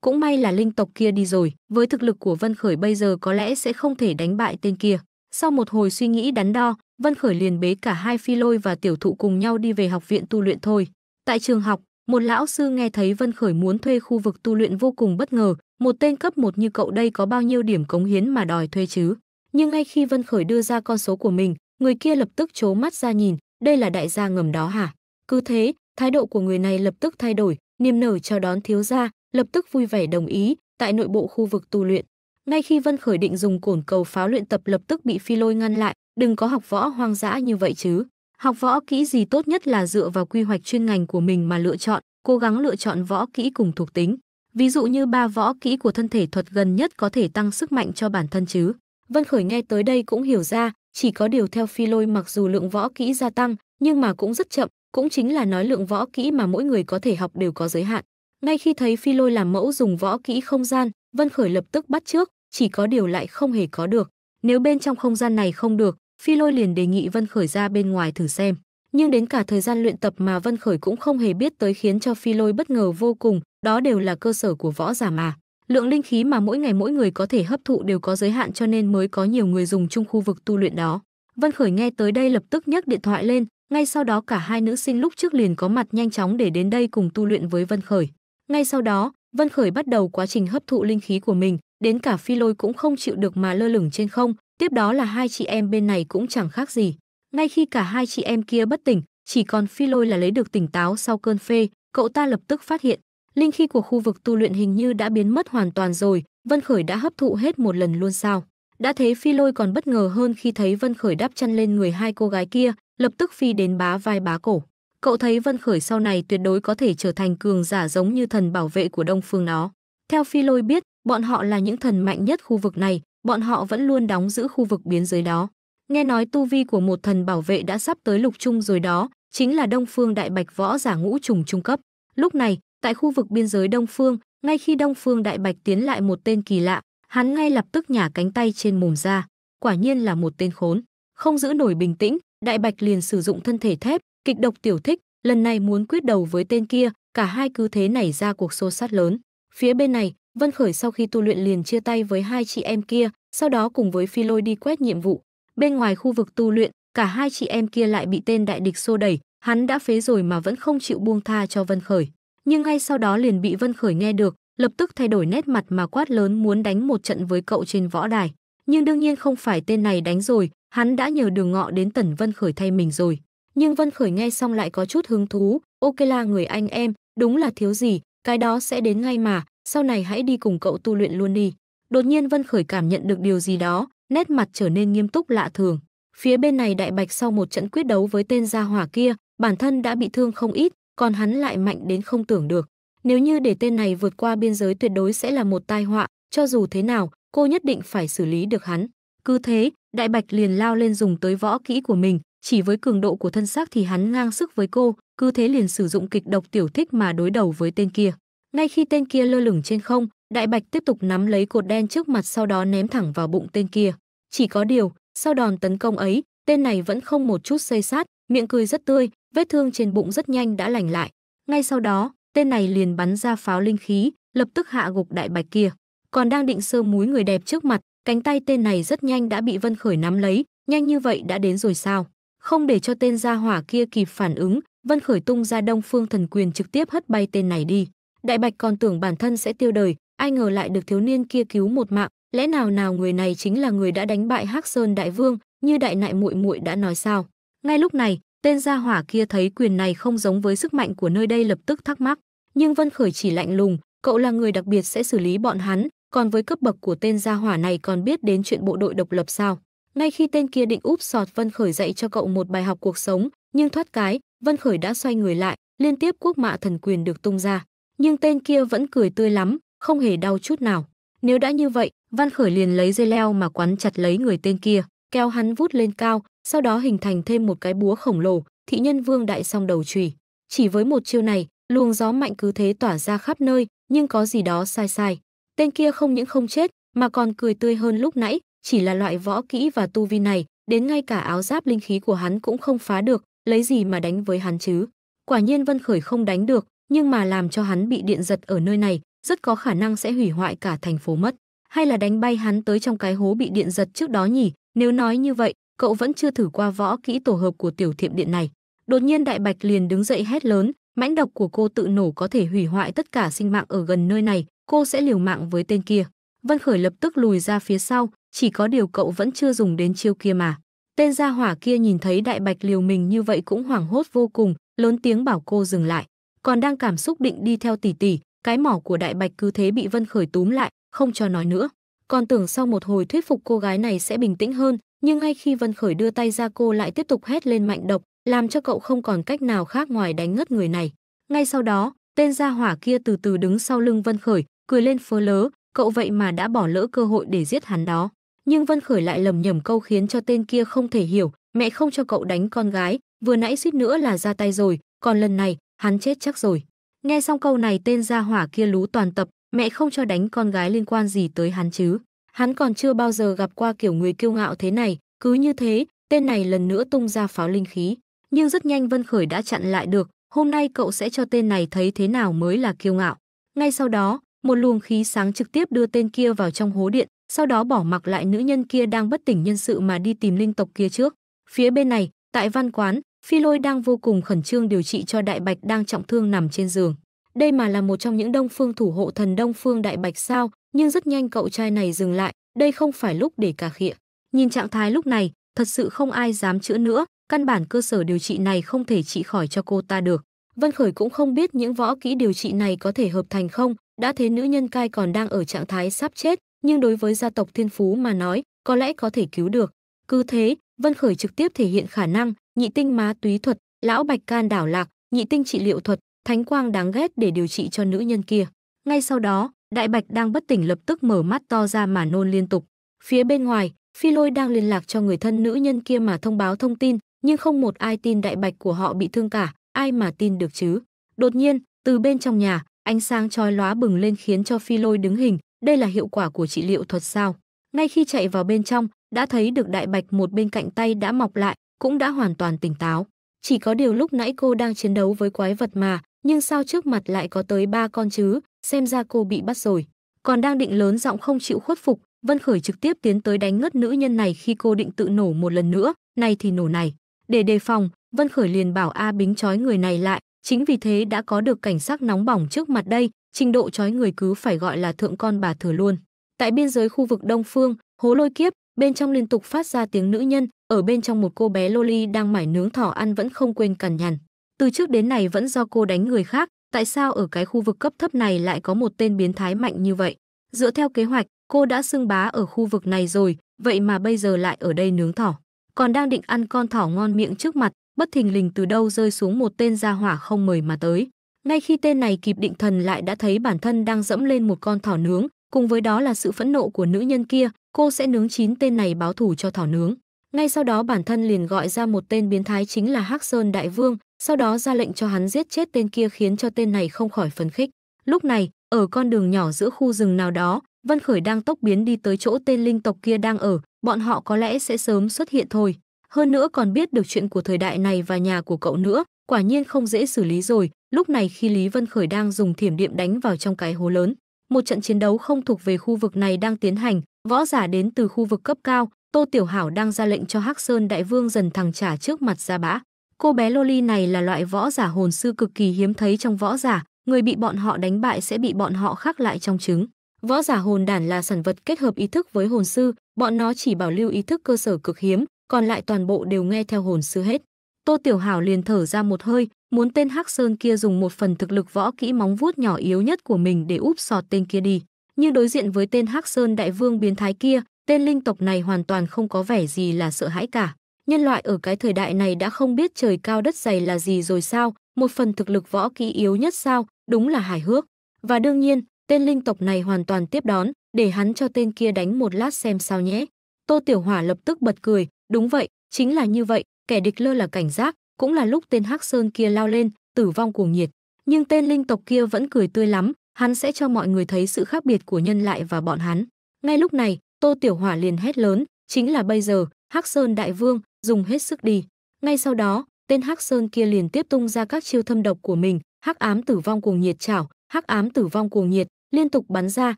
Cũng may là linh tộc kia đi rồi, với thực lực của Vân Khởi bây giờ có lẽ sẽ không thể đánh bại tên kia. Sau một hồi suy nghĩ đắn đo, Vân Khởi liền bế cả hai phi lôi và tiểu thụ cùng nhau đi về học viện tu luyện thôi. Tại trường học, một lão sư nghe thấy Vân Khởi muốn thuê khu vực tu luyện vô cùng bất ngờ, một tên cấp một như cậu đây có bao nhiêu điểm cống hiến mà đòi thuê chứ. Nhưng ngay khi Vân Khởi đưa ra con số của mình, người kia lập tức trố mắt ra nhìn, đây là đại gia ngầm đó hả? Cứ thế, thái độ của người này lập tức thay đổi, niềm nở chào đón thiếu gia, lập tức vui vẻ đồng ý tại nội bộ khu vực tu luyện. Ngay khi Vân Khởi định dùng cổn cầu pháo luyện tập lập tức bị Phi Lôi ngăn lại, đừng có học võ hoang dã như vậy chứ. Học võ kỹ gì tốt nhất là dựa vào quy hoạch chuyên ngành của mình mà lựa chọn, cố gắng lựa chọn võ kỹ cùng thuộc tính. Ví dụ như ba võ kỹ của thân thể thuật gần nhất có thể tăng sức mạnh cho bản thân chứ. Vân Khởi nghe tới đây cũng hiểu ra, chỉ có điều theo phi lôi mặc dù lượng võ kỹ gia tăng, nhưng mà cũng rất chậm, cũng chính là nói lượng võ kỹ mà mỗi người có thể học đều có giới hạn. Ngay khi thấy phi lôi làm mẫu dùng võ kỹ không gian, Vân Khởi lập tức bắt trước, chỉ có điều lại không hề có được. Nếu bên trong không gian này không được, Phi Lôi liền đề nghị Vân Khởi ra bên ngoài thử xem. Nhưng đến cả thời gian luyện tập mà Vân Khởi cũng không hề biết tới khiến cho Phi Lôi bất ngờ vô cùng, đó đều là cơ sở của võ giả mà. Lượng linh khí mà mỗi ngày mỗi người có thể hấp thụ đều có giới hạn cho nên mới có nhiều người dùng chung khu vực tu luyện đó. Vân Khởi nghe tới đây lập tức nhấc điện thoại lên, ngay sau đó cả hai nữ sinh lúc trước liền có mặt nhanh chóng để đến đây cùng tu luyện với Vân Khởi. Ngay sau đó, Vân Khởi bắt đầu quá trình hấp thụ linh khí của mình, đến cả phi lôi cũng không chịu được mà lơ lửng trên không, Tiếp đó là hai chị em bên này cũng chẳng khác gì. Ngay khi cả hai chị em kia bất tỉnh, chỉ còn phi lôi là lấy được tỉnh táo sau cơn phê, cậu ta lập tức phát hiện. Linh khi của khu vực tu luyện hình như đã biến mất hoàn toàn rồi, Vân Khởi đã hấp thụ hết một lần luôn sao. Đã thế phi lôi còn bất ngờ hơn khi thấy Vân Khởi đắp chăn lên người hai cô gái kia, lập tức phi đến bá vai bá cổ. Cậu thấy Vân Khởi sau này tuyệt đối có thể trở thành cường giả giống như thần bảo vệ của Đông Phương nó. Theo phi lôi biết, bọn họ là những thần mạnh nhất khu vực này, bọn họ vẫn luôn đóng giữ khu vực biên giới đó. Nghe nói tu vi của một thần bảo vệ đã sắp tới lục trung rồi đó, chính là Đông Phương Đại Bạch võ giả ngũ trùng trung cấp. Lúc này, tại khu vực biên giới Đông Phương, ngay khi Đông Phương Đại Bạch tiến lại một tên kỳ lạ, hắn ngay lập tức nhả cánh tay trên mồm ra, quả nhiên là một tên khốn. Không giữ nổi bình tĩnh, Đại Bạch liền sử dụng thân thể thép, kịch độc tiểu thích, lần này muốn quyết đầu với tên kia, cả hai cứ thế nảy ra cuộc xô sát lớn. Phía bên này, Vân Khởi sau khi tu luyện liền chia tay với hai chị em kia, sau đó cùng với Phi Lôi đi quét nhiệm vụ. Bên ngoài khu vực tu luyện, cả hai chị em kia lại bị tên đại địch xô đẩy, hắn đã phế rồi mà vẫn không chịu buông tha cho Vân Khởi. Nhưng ngay sau đó liền bị Vân Khởi nghe được, lập tức thay đổi nét mặt mà quát lớn muốn đánh một trận với cậu trên võ đài. Nhưng đương nhiên không phải tên này đánh rồi, hắn đã nhờ đường ngọ đến Tần Vân Khởi thay mình rồi. Nhưng Vân Khởi nghe xong lại có chút hứng thú, ok là người anh em, đúng là thiếu gì, cái đó sẽ đến ngay mà, sau này hãy đi cùng cậu tu luyện luôn đi. Đột nhiên Vân Khởi cảm nhận được điều gì đó, nét mặt trở nên nghiêm túc lạ thường. Phía bên này Đại Bạch sau một trận quyết đấu với tên gia hỏa kia, bản thân đã bị thương không ít, còn hắn lại mạnh đến không tưởng được. Nếu như để tên này vượt qua biên giới tuyệt đối sẽ là một tai họa, cho dù thế nào, cô nhất định phải xử lý được hắn. Cứ thế, Đại Bạch liền lao lên dùng tới võ kỹ của mình, chỉ với cường độ của thân xác thì hắn ngang sức với cô, cứ thế liền sử dụng kịch độc tiểu thích mà đối đầu với tên kia. Ngay khi tên kia lơ lửng trên không, Đại Bạch tiếp tục nắm lấy cột đen trước mặt sau đó ném thẳng vào bụng tên kia. Chỉ có điều, sau đòn tấn công ấy, tên này vẫn không một chút xây sát, miệng cười rất tươi, vết thương trên bụng rất nhanh đã lành lại. Ngay sau đó, tên này liền bắn ra pháo linh khí, lập tức hạ gục Đại Bạch kia. Còn đang định sơ múi người đẹp trước mặt, cánh tay tên này rất nhanh đã bị Vân Khởi nắm lấy, nhanh như vậy đã đến rồi sao? Không để cho tên gia hỏa kia kịp phản ứng, Vân Khởi tung ra Đông Phương Thần Quyền trực tiếp hất bay tên này đi đại bạch còn tưởng bản thân sẽ tiêu đời ai ngờ lại được thiếu niên kia cứu một mạng lẽ nào nào người này chính là người đã đánh bại hắc sơn đại vương như đại nại muội muội đã nói sao ngay lúc này tên gia hỏa kia thấy quyền này không giống với sức mạnh của nơi đây lập tức thắc mắc nhưng vân khởi chỉ lạnh lùng cậu là người đặc biệt sẽ xử lý bọn hắn còn với cấp bậc của tên gia hỏa này còn biết đến chuyện bộ đội độc lập sao ngay khi tên kia định úp sọt vân khởi dạy cho cậu một bài học cuộc sống nhưng thoát cái vân khởi đã xoay người lại liên tiếp quốc mạ thần quyền được tung ra nhưng tên kia vẫn cười tươi lắm, không hề đau chút nào. Nếu đã như vậy, Văn Khởi liền lấy dây leo mà quắn chặt lấy người tên kia, kéo hắn vút lên cao, sau đó hình thành thêm một cái búa khổng lồ, thị nhân vương đại song đầu chùy. Chỉ với một chiêu này, luồng gió mạnh cứ thế tỏa ra khắp nơi, nhưng có gì đó sai sai. Tên kia không những không chết, mà còn cười tươi hơn lúc nãy, chỉ là loại võ kỹ và tu vi này, đến ngay cả áo giáp linh khí của hắn cũng không phá được, lấy gì mà đánh với hắn chứ. Quả nhiên Vân Khởi không đánh được, nhưng mà làm cho hắn bị điện giật ở nơi này rất có khả năng sẽ hủy hoại cả thành phố mất hay là đánh bay hắn tới trong cái hố bị điện giật trước đó nhỉ nếu nói như vậy cậu vẫn chưa thử qua võ kỹ tổ hợp của tiểu thiệm điện này đột nhiên đại bạch liền đứng dậy hét lớn mãnh độc của cô tự nổ có thể hủy hoại tất cả sinh mạng ở gần nơi này cô sẽ liều mạng với tên kia vân khởi lập tức lùi ra phía sau chỉ có điều cậu vẫn chưa dùng đến chiêu kia mà tên gia hỏa kia nhìn thấy đại bạch liều mình như vậy cũng hoảng hốt vô cùng lớn tiếng bảo cô dừng lại còn đang cảm xúc định đi theo tỷ tỷ, cái mỏ của Đại Bạch cứ thế bị Vân Khởi túm lại, không cho nói nữa. Còn tưởng sau một hồi thuyết phục cô gái này sẽ bình tĩnh hơn, nhưng ngay khi Vân Khởi đưa tay ra cô lại tiếp tục hét lên mạnh độc, làm cho cậu không còn cách nào khác ngoài đánh ngất người này. Ngay sau đó, tên gia hỏa kia từ từ đứng sau lưng Vân Khởi, cười lên phớ lớ, cậu vậy mà đã bỏ lỡ cơ hội để giết hắn đó. Nhưng Vân Khởi lại lầm nhầm câu khiến cho tên kia không thể hiểu, mẹ không cho cậu đánh con gái, vừa nãy suýt nữa là ra tay rồi, còn lần này, hắn chết chắc rồi. Nghe xong câu này tên gia hỏa kia lú toàn tập, mẹ không cho đánh con gái liên quan gì tới hắn chứ. Hắn còn chưa bao giờ gặp qua kiểu người kiêu ngạo thế này, cứ như thế, tên này lần nữa tung ra pháo linh khí. Nhưng rất nhanh Vân Khởi đã chặn lại được, hôm nay cậu sẽ cho tên này thấy thế nào mới là kiêu ngạo. Ngay sau đó, một luồng khí sáng trực tiếp đưa tên kia vào trong hố điện, sau đó bỏ mặc lại nữ nhân kia đang bất tỉnh nhân sự mà đi tìm linh tộc kia trước. Phía bên này, tại văn quán, Phi Lôi đang vô cùng khẩn trương điều trị cho Đại Bạch đang trọng thương nằm trên giường. Đây mà là một trong những Đông Phương thủ hộ thần Đông Phương Đại Bạch sao, nhưng rất nhanh cậu trai này dừng lại, đây không phải lúc để cà khịa. Nhìn trạng thái lúc này, thật sự không ai dám chữa nữa, căn bản cơ sở điều trị này không thể trị khỏi cho cô ta được. Vân Khởi cũng không biết những võ kỹ điều trị này có thể hợp thành không, đã thế nữ nhân cai còn đang ở trạng thái sắp chết, nhưng đối với gia tộc Thiên Phú mà nói, có lẽ có thể cứu được. Cứ thế, Vân Khởi trực tiếp thể hiện khả năng, nhị tinh má túy thuật, lão bạch can đảo lạc, nhị tinh trị liệu thuật, thánh quang đáng ghét để điều trị cho nữ nhân kia. Ngay sau đó, đại bạch đang bất tỉnh lập tức mở mắt to ra mà nôn liên tục. Phía bên ngoài, phi lôi đang liên lạc cho người thân nữ nhân kia mà thông báo thông tin, nhưng không một ai tin đại bạch của họ bị thương cả, ai mà tin được chứ. Đột nhiên, từ bên trong nhà, ánh sáng chói lóa bừng lên khiến cho phi lôi đứng hình, đây là hiệu quả của trị liệu thuật sao. Ngay khi chạy vào bên trong, đã thấy được đại bạch một bên cạnh tay đã mọc lại, cũng đã hoàn toàn tỉnh táo. Chỉ có điều lúc nãy cô đang chiến đấu với quái vật mà, nhưng sao trước mặt lại có tới ba con chứ, xem ra cô bị bắt rồi. Còn đang định lớn giọng không chịu khuất phục, Vân Khởi trực tiếp tiến tới đánh ngất nữ nhân này khi cô định tự nổ một lần nữa, này thì nổ này. Để đề phòng, Vân Khởi liền bảo A Bính trói người này lại, chính vì thế đã có được cảnh sắc nóng bỏng trước mặt đây, trình độ trói người cứ phải gọi là thượng con bà thừa luôn. Tại biên giới khu vực Đông Phương, Hố Lôi Kiếp, bên trong liên tục phát ra tiếng nữ nhân, ở bên trong một cô bé Loli đang mải nướng thỏ ăn vẫn không quên cằn nhằn. Từ trước đến này vẫn do cô đánh người khác, tại sao ở cái khu vực cấp thấp này lại có một tên biến thái mạnh như vậy? Dựa theo kế hoạch, cô đã xưng bá ở khu vực này rồi, vậy mà bây giờ lại ở đây nướng thỏ. Còn đang định ăn con thỏ ngon miệng trước mặt, bất thình lình từ đâu rơi xuống một tên gia hỏa không mời mà tới. Ngay khi tên này kịp định thần lại đã thấy bản thân đang dẫm lên một con thỏ nướng, cùng với đó là sự phẫn nộ của nữ nhân kia, cô sẽ nướng chín tên này báo thù cho thỏ nướng. Ngay sau đó bản thân liền gọi ra một tên biến thái chính là Hắc Sơn Đại Vương, sau đó ra lệnh cho hắn giết chết tên kia khiến cho tên này không khỏi phấn khích. Lúc này, ở con đường nhỏ giữa khu rừng nào đó, Vân Khởi đang tốc biến đi tới chỗ tên linh tộc kia đang ở, bọn họ có lẽ sẽ sớm xuất hiện thôi. Hơn nữa còn biết được chuyện của thời đại này và nhà của cậu nữa, quả nhiên không dễ xử lý rồi. Lúc này khi Lý Vân Khởi đang dùng thiểm điện đánh vào trong cái hố lớn, một trận chiến đấu không thuộc về khu vực này đang tiến hành, Võ giả đến từ khu vực cấp cao, Tô Tiểu Hảo đang ra lệnh cho Hắc Sơn Đại Vương dần thẳng trả trước mặt ra bã. Cô bé Loli này là loại võ giả hồn sư cực kỳ hiếm thấy trong võ giả, người bị bọn họ đánh bại sẽ bị bọn họ khắc lại trong trứng. Võ giả hồn đản là sản vật kết hợp ý thức với hồn sư, bọn nó chỉ bảo lưu ý thức cơ sở cực hiếm, còn lại toàn bộ đều nghe theo hồn sư hết. Tô Tiểu Hảo liền thở ra một hơi, muốn tên Hắc Sơn kia dùng một phần thực lực võ kỹ móng vuốt nhỏ yếu nhất của mình để úp sọt tên kia đi nhưng đối diện với tên Hắc Sơn Đại Vương biến thái kia, tên linh tộc này hoàn toàn không có vẻ gì là sợ hãi cả. Nhân loại ở cái thời đại này đã không biết trời cao đất dày là gì rồi sao, một phần thực lực võ kỹ yếu nhất sao, đúng là hài hước. Và đương nhiên, tên linh tộc này hoàn toàn tiếp đón, để hắn cho tên kia đánh một lát xem sao nhé. Tô Tiểu Hỏa lập tức bật cười, đúng vậy, chính là như vậy, kẻ địch lơ là cảnh giác, cũng là lúc tên Hắc Sơn kia lao lên, tử vong cuồng nhiệt. Nhưng tên linh tộc kia vẫn cười tươi lắm, hắn sẽ cho mọi người thấy sự khác biệt của nhân lại và bọn hắn. Ngay lúc này, Tô Tiểu Hỏa liền hét lớn, chính là bây giờ, Hắc Sơn Đại Vương, dùng hết sức đi. Ngay sau đó, tên Hắc Sơn kia liền tiếp tung ra các chiêu thâm độc của mình, Hắc Ám Tử Vong cuồng nhiệt chảo, Hắc Ám Tử Vong cuồng nhiệt, liên tục bắn ra,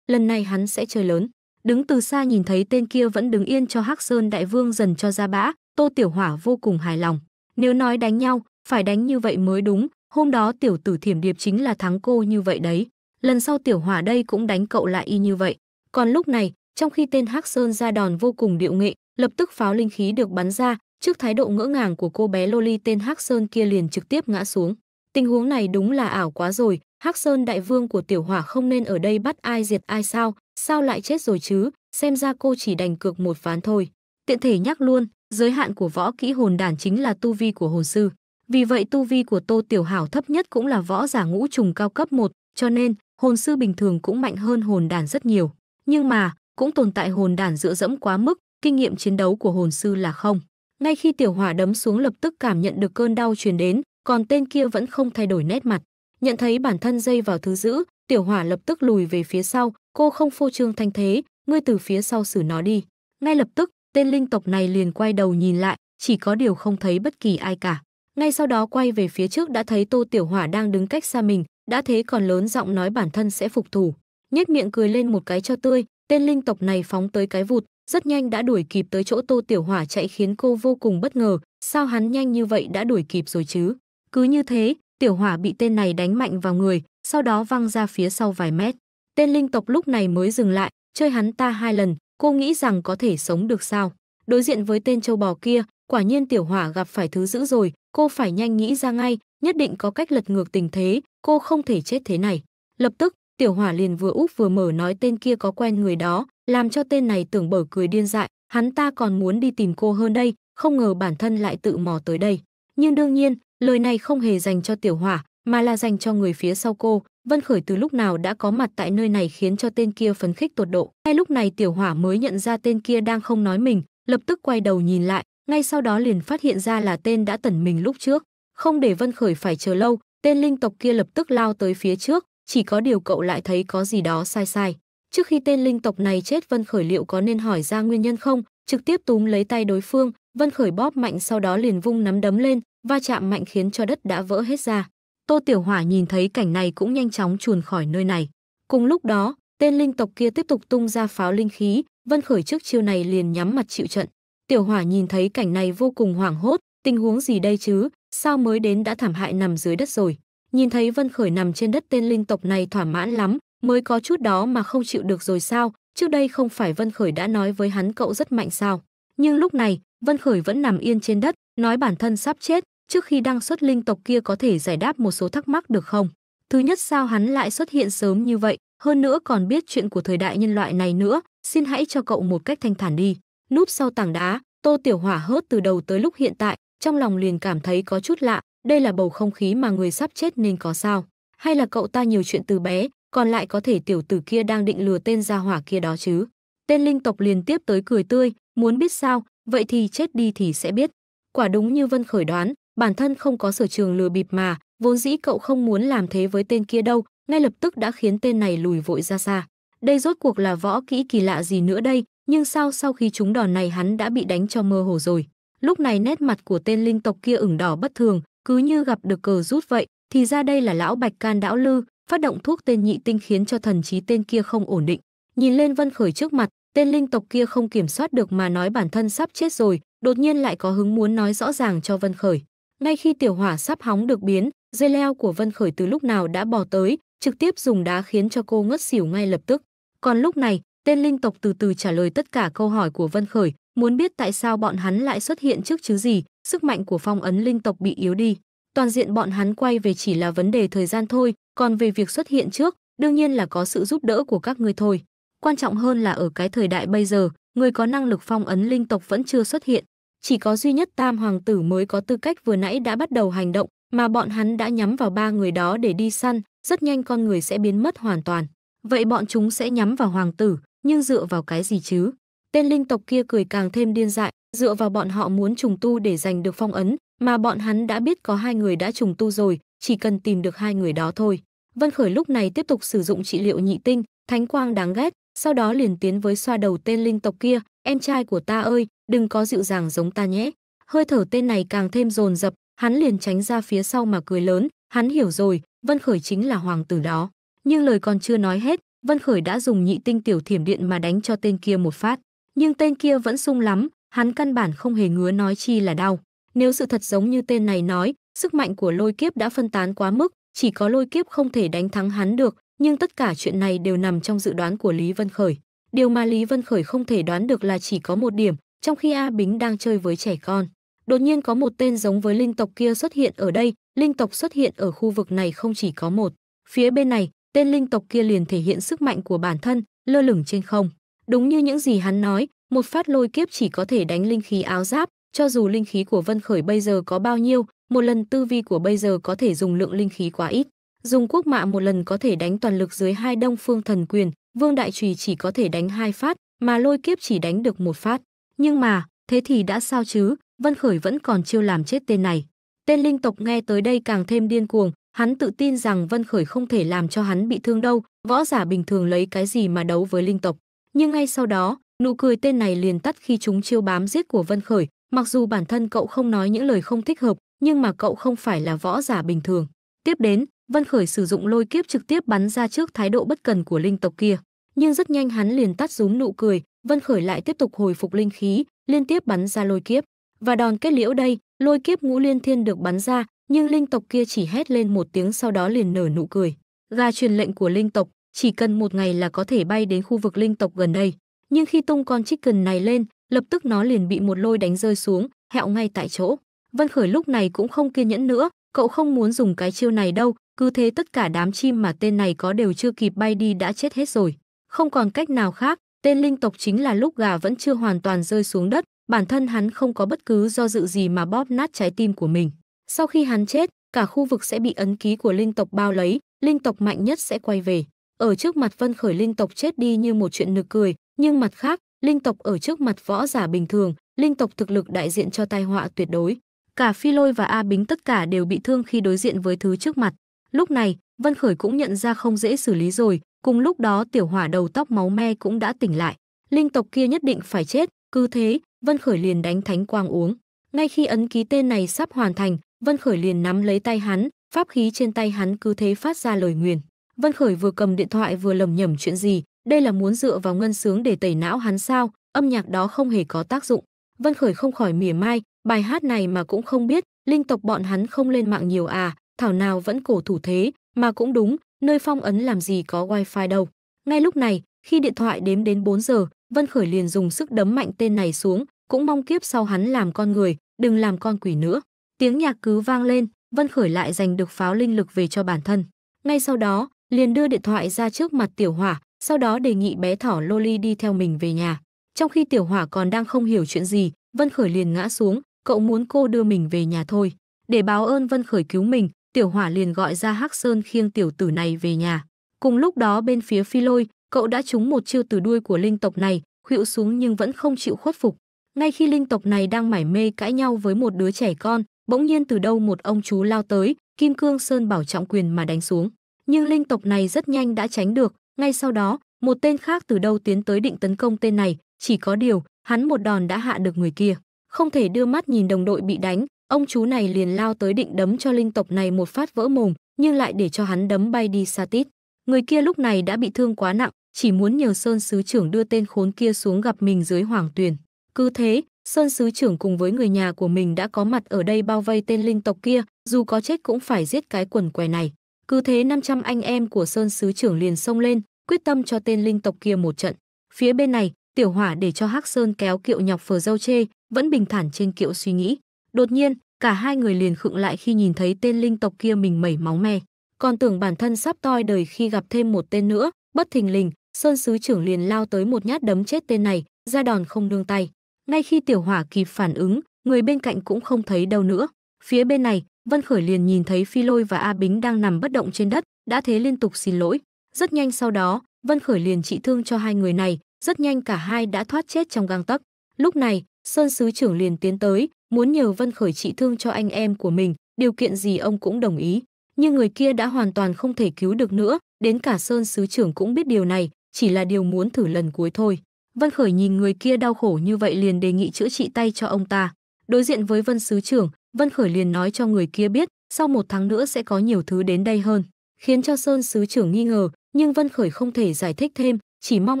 lần này hắn sẽ chơi lớn. Đứng từ xa nhìn thấy tên kia vẫn đứng yên cho Hắc Sơn Đại Vương dần cho ra bã, Tô Tiểu Hỏa vô cùng hài lòng. Nếu nói đánh nhau, phải đánh như vậy mới đúng, hôm đó tiểu tử Thiểm Điệp chính là thắng cô như vậy đấy lần sau tiểu hỏa đây cũng đánh cậu lại y như vậy. Còn lúc này, trong khi tên Hắc Sơn ra đòn vô cùng điệu nghệ, lập tức pháo linh khí được bắn ra, trước thái độ ngỡ ngàng của cô bé Loli tên Hắc Sơn kia liền trực tiếp ngã xuống. Tình huống này đúng là ảo quá rồi, Hắc Sơn đại vương của tiểu hỏa không nên ở đây bắt ai diệt ai sao, sao lại chết rồi chứ, xem ra cô chỉ đành cược một ván thôi. Tiện thể nhắc luôn, giới hạn của võ kỹ hồn đản chính là tu vi của hồn sư. Vì vậy tu vi của Tô Tiểu Hảo thấp nhất cũng là võ giả ngũ trùng cao cấp một, cho nên hồn sư bình thường cũng mạnh hơn hồn đàn rất nhiều, nhưng mà cũng tồn tại hồn đàn dựa dẫm quá mức, kinh nghiệm chiến đấu của hồn sư là không. Ngay khi tiểu hỏa đấm xuống lập tức cảm nhận được cơn đau truyền đến, còn tên kia vẫn không thay đổi nét mặt. Nhận thấy bản thân dây vào thứ giữ, tiểu hỏa lập tức lùi về phía sau, cô không phô trương thanh thế, ngươi từ phía sau xử nó đi. Ngay lập tức, tên linh tộc này liền quay đầu nhìn lại, chỉ có điều không thấy bất kỳ ai cả. Ngay sau đó quay về phía trước đã thấy Tô Tiểu Hỏa đang đứng cách xa mình, đã thế còn lớn giọng nói bản thân sẽ phục thủ nhếch miệng cười lên một cái cho tươi tên linh tộc này phóng tới cái vụt rất nhanh đã đuổi kịp tới chỗ tô tiểu hỏa chạy khiến cô vô cùng bất ngờ sao hắn nhanh như vậy đã đuổi kịp rồi chứ cứ như thế tiểu hỏa bị tên này đánh mạnh vào người sau đó văng ra phía sau vài mét tên linh tộc lúc này mới dừng lại chơi hắn ta hai lần cô nghĩ rằng có thể sống được sao đối diện với tên châu bò kia quả nhiên tiểu hỏa gặp phải thứ dữ rồi cô phải nhanh nghĩ ra ngay nhất định có cách lật ngược tình thế, cô không thể chết thế này. Lập tức, Tiểu Hỏa liền vừa úp vừa mở nói tên kia có quen người đó, làm cho tên này tưởng bở cười điên dại, hắn ta còn muốn đi tìm cô hơn đây, không ngờ bản thân lại tự mò tới đây. Nhưng đương nhiên, lời này không hề dành cho Tiểu Hỏa, mà là dành cho người phía sau cô. Vân Khởi từ lúc nào đã có mặt tại nơi này khiến cho tên kia phấn khích tột độ. Ngay lúc này Tiểu Hỏa mới nhận ra tên kia đang không nói mình, lập tức quay đầu nhìn lại, ngay sau đó liền phát hiện ra là tên đã tẩn mình lúc trước không để Vân Khởi phải chờ lâu, tên linh tộc kia lập tức lao tới phía trước, chỉ có điều cậu lại thấy có gì đó sai sai. Trước khi tên linh tộc này chết Vân Khởi liệu có nên hỏi ra nguyên nhân không, trực tiếp túm lấy tay đối phương, Vân Khởi bóp mạnh sau đó liền vung nắm đấm lên, va chạm mạnh khiến cho đất đã vỡ hết ra. Tô Tiểu Hỏa nhìn thấy cảnh này cũng nhanh chóng chuồn khỏi nơi này. Cùng lúc đó, tên linh tộc kia tiếp tục tung ra pháo linh khí, Vân Khởi trước chiêu này liền nhắm mặt chịu trận. Tiểu Hỏa nhìn thấy cảnh này vô cùng hoảng hốt, tình huống gì đây chứ, sao mới đến đã thảm hại nằm dưới đất rồi. Nhìn thấy Vân Khởi nằm trên đất tên linh tộc này thỏa mãn lắm, mới có chút đó mà không chịu được rồi sao, trước đây không phải Vân Khởi đã nói với hắn cậu rất mạnh sao. Nhưng lúc này, Vân Khởi vẫn nằm yên trên đất, nói bản thân sắp chết, trước khi đăng xuất linh tộc kia có thể giải đáp một số thắc mắc được không? Thứ nhất sao hắn lại xuất hiện sớm như vậy, hơn nữa còn biết chuyện của thời đại nhân loại này nữa, xin hãy cho cậu một cách thanh thản đi. Núp sau tảng đá, Tô Tiểu Hỏa hớt từ đầu tới lúc hiện tại, trong lòng liền cảm thấy có chút lạ, đây là bầu không khí mà người sắp chết nên có sao? Hay là cậu ta nhiều chuyện từ bé, còn lại có thể tiểu tử kia đang định lừa tên gia hỏa kia đó chứ? Tên linh tộc liền tiếp tới cười tươi, muốn biết sao, vậy thì chết đi thì sẽ biết. Quả đúng như Vân khởi đoán, bản thân không có sở trường lừa bịp mà, vốn dĩ cậu không muốn làm thế với tên kia đâu, ngay lập tức đã khiến tên này lùi vội ra xa. Đây rốt cuộc là võ kỹ kỳ lạ gì nữa đây, nhưng sao sau khi chúng đòn này hắn đã bị đánh cho mơ hồ rồi. Lúc này nét mặt của tên linh tộc kia ửng đỏ bất thường, cứ như gặp được cờ rút vậy, thì ra đây là lão Bạch Can Đảo Lư, phát động thuốc tên nhị tinh khiến cho thần trí tên kia không ổn định. Nhìn lên Vân Khởi trước mặt, tên linh tộc kia không kiểm soát được mà nói bản thân sắp chết rồi, đột nhiên lại có hứng muốn nói rõ ràng cho Vân Khởi. Ngay khi tiểu hỏa sắp hóng được biến, dây leo của Vân Khởi từ lúc nào đã bỏ tới, trực tiếp dùng đá khiến cho cô ngất xỉu ngay lập tức. Còn lúc này, Tên linh tộc từ từ trả lời tất cả câu hỏi của Vân Khởi, muốn biết tại sao bọn hắn lại xuất hiện trước chứ gì, sức mạnh của phong ấn linh tộc bị yếu đi. Toàn diện bọn hắn quay về chỉ là vấn đề thời gian thôi, còn về việc xuất hiện trước, đương nhiên là có sự giúp đỡ của các ngươi thôi. Quan trọng hơn là ở cái thời đại bây giờ, người có năng lực phong ấn linh tộc vẫn chưa xuất hiện. Chỉ có duy nhất tam hoàng tử mới có tư cách vừa nãy đã bắt đầu hành động, mà bọn hắn đã nhắm vào ba người đó để đi săn, rất nhanh con người sẽ biến mất hoàn toàn. Vậy bọn chúng sẽ nhắm vào hoàng tử, nhưng dựa vào cái gì chứ? Tên linh tộc kia cười càng thêm điên dại, dựa vào bọn họ muốn trùng tu để giành được phong ấn, mà bọn hắn đã biết có hai người đã trùng tu rồi, chỉ cần tìm được hai người đó thôi. Vân Khởi lúc này tiếp tục sử dụng trị liệu nhị tinh, thánh quang đáng ghét, sau đó liền tiến với xoa đầu tên linh tộc kia, em trai của ta ơi, đừng có dịu dàng giống ta nhé. Hơi thở tên này càng thêm dồn dập, hắn liền tránh ra phía sau mà cười lớn, hắn hiểu rồi, Vân Khởi chính là hoàng tử đó. Nhưng lời còn chưa nói hết, Vân Khởi đã dùng nhị tinh tiểu thiểm điện mà đánh cho tên kia một phát, nhưng tên kia vẫn sung lắm, hắn căn bản không hề ngứa nói chi là đau. Nếu sự thật giống như tên này nói, sức mạnh của lôi kiếp đã phân tán quá mức, chỉ có lôi kiếp không thể đánh thắng hắn được, nhưng tất cả chuyện này đều nằm trong dự đoán của Lý Vân Khởi. Điều mà Lý Vân Khởi không thể đoán được là chỉ có một điểm, trong khi A Bính đang chơi với trẻ con. Đột nhiên có một tên giống với linh tộc kia xuất hiện ở đây, linh tộc xuất hiện ở khu vực này không chỉ có một. Phía bên này, tên linh tộc kia liền thể hiện sức mạnh của bản thân, lơ lửng trên không. Đúng như những gì hắn nói, một phát lôi kiếp chỉ có thể đánh linh khí áo giáp, cho dù linh khí của Vân Khởi bây giờ có bao nhiêu, một lần tư vi của bây giờ có thể dùng lượng linh khí quá ít. Dùng quốc mạ một lần có thể đánh toàn lực dưới hai đông phương thần quyền, Vương Đại Trùy chỉ có thể đánh hai phát, mà lôi kiếp chỉ đánh được một phát. Nhưng mà, thế thì đã sao chứ, Vân Khởi vẫn còn chưa làm chết tên này. Tên linh tộc nghe tới đây càng thêm điên cuồng, Hắn tự tin rằng Vân Khởi không thể làm cho hắn bị thương đâu, võ giả bình thường lấy cái gì mà đấu với linh tộc. Nhưng ngay sau đó, nụ cười tên này liền tắt khi chúng chiêu bám giết của Vân Khởi, mặc dù bản thân cậu không nói những lời không thích hợp, nhưng mà cậu không phải là võ giả bình thường. Tiếp đến, Vân Khởi sử dụng lôi kiếp trực tiếp bắn ra trước thái độ bất cần của linh tộc kia, nhưng rất nhanh hắn liền tắt rúm nụ cười, Vân Khởi lại tiếp tục hồi phục linh khí, liên tiếp bắn ra lôi kiếp. Và đòn kết liễu đây, lôi kiếp ngũ liên thiên được bắn ra, nhưng linh tộc kia chỉ hét lên một tiếng sau đó liền nở nụ cười. Gà truyền lệnh của linh tộc, chỉ cần một ngày là có thể bay đến khu vực linh tộc gần đây. Nhưng khi tung con chicken này lên, lập tức nó liền bị một lôi đánh rơi xuống, hẹo ngay tại chỗ. Vân Khởi lúc này cũng không kiên nhẫn nữa, cậu không muốn dùng cái chiêu này đâu, cứ thế tất cả đám chim mà tên này có đều chưa kịp bay đi đã chết hết rồi. Không còn cách nào khác, tên linh tộc chính là lúc gà vẫn chưa hoàn toàn rơi xuống đất, bản thân hắn không có bất cứ do dự gì mà bóp nát trái tim của mình. Sau khi hắn chết, cả khu vực sẽ bị ấn ký của linh tộc bao lấy, linh tộc mạnh nhất sẽ quay về. Ở trước mặt Vân Khởi linh tộc chết đi như một chuyện nực cười, nhưng mặt khác, linh tộc ở trước mặt võ giả bình thường, linh tộc thực lực đại diện cho tai họa tuyệt đối. Cả Phi Lôi và A Bính tất cả đều bị thương khi đối diện với thứ trước mặt. Lúc này, Vân Khởi cũng nhận ra không dễ xử lý rồi, cùng lúc đó tiểu hỏa đầu tóc máu me cũng đã tỉnh lại. Linh tộc kia nhất định phải chết, cứ thế, Vân Khởi liền đánh thánh quang uống. Ngay khi ấn ký tên này sắp hoàn thành, Vân Khởi liền nắm lấy tay hắn, pháp khí trên tay hắn cứ thế phát ra lời nguyền. Vân Khởi vừa cầm điện thoại vừa lầm nhầm chuyện gì, đây là muốn dựa vào ngân sướng để tẩy não hắn sao, âm nhạc đó không hề có tác dụng. Vân Khởi không khỏi mỉa mai, bài hát này mà cũng không biết, linh tộc bọn hắn không lên mạng nhiều à, thảo nào vẫn cổ thủ thế, mà cũng đúng, nơi phong ấn làm gì có wifi đâu. Ngay lúc này, khi điện thoại đếm đến 4 giờ, Vân Khởi liền dùng sức đấm mạnh tên này xuống, cũng mong kiếp sau hắn làm con người, đừng làm con quỷ nữa. Tiếng nhạc cứ vang lên, Vân Khởi lại giành được pháo linh lực về cho bản thân. Ngay sau đó, liền đưa điện thoại ra trước mặt Tiểu Hỏa, sau đó đề nghị bé thỏ Loli đi theo mình về nhà. Trong khi Tiểu Hỏa còn đang không hiểu chuyện gì, Vân Khởi liền ngã xuống, cậu muốn cô đưa mình về nhà thôi. Để báo ơn Vân Khởi cứu mình, Tiểu Hỏa liền gọi ra Hắc Sơn khiêng tiểu tử này về nhà. Cùng lúc đó bên phía Phi Lôi, cậu đã trúng một chiêu từ đuôi của linh tộc này, khuỵu xuống nhưng vẫn không chịu khuất phục. Ngay khi linh tộc này đang mải mê cãi nhau với một đứa trẻ con, Bỗng nhiên từ đâu một ông chú lao tới, Kim Cương Sơn Bảo trọng quyền mà đánh xuống. Nhưng linh tộc này rất nhanh đã tránh được, ngay sau đó, một tên khác từ đâu tiến tới định tấn công tên này, chỉ có điều, hắn một đòn đã hạ được người kia. Không thể đưa mắt nhìn đồng đội bị đánh, ông chú này liền lao tới định đấm cho linh tộc này một phát vỡ mồm, nhưng lại để cho hắn đấm bay đi xa tít. Người kia lúc này đã bị thương quá nặng, chỉ muốn nhờ Sơn Sứ Trưởng đưa tên khốn kia xuống gặp mình dưới hoàng tuyền. Cứ thế, Sơn Sứ Trưởng cùng với người nhà của mình đã có mặt ở đây bao vây tên linh tộc kia, dù có chết cũng phải giết cái quần què này. Cứ thế 500 anh em của Sơn Sứ Trưởng liền xông lên, quyết tâm cho tên linh tộc kia một trận. Phía bên này, tiểu hỏa để cho Hắc Sơn kéo kiệu nhọc phờ dâu chê, vẫn bình thản trên kiệu suy nghĩ. Đột nhiên, cả hai người liền khựng lại khi nhìn thấy tên linh tộc kia mình mẩy máu me. Còn tưởng bản thân sắp toi đời khi gặp thêm một tên nữa, bất thình lình, Sơn Sứ Trưởng liền lao tới một nhát đấm chết tên này, ra đòn không đương tay ngay khi Tiểu Hỏa kịp phản ứng, người bên cạnh cũng không thấy đâu nữa. Phía bên này, Vân Khởi liền nhìn thấy Phi Lôi và A Bính đang nằm bất động trên đất, đã thế liên tục xin lỗi. Rất nhanh sau đó, Vân Khởi liền trị thương cho hai người này, rất nhanh cả hai đã thoát chết trong gang tấc. Lúc này, Sơn Sứ trưởng liền tiến tới, muốn nhờ Vân Khởi trị thương cho anh em của mình, điều kiện gì ông cũng đồng ý. Nhưng người kia đã hoàn toàn không thể cứu được nữa, đến cả Sơn Sứ trưởng cũng biết điều này, chỉ là điều muốn thử lần cuối thôi. Vân Khởi nhìn người kia đau khổ như vậy liền đề nghị chữa trị tay cho ông ta. Đối diện với Vân Sứ trưởng, Vân Khởi liền nói cho người kia biết, sau một tháng nữa sẽ có nhiều thứ đến đây hơn, khiến cho Sơn Sứ trưởng nghi ngờ, nhưng Vân Khởi không thể giải thích thêm, chỉ mong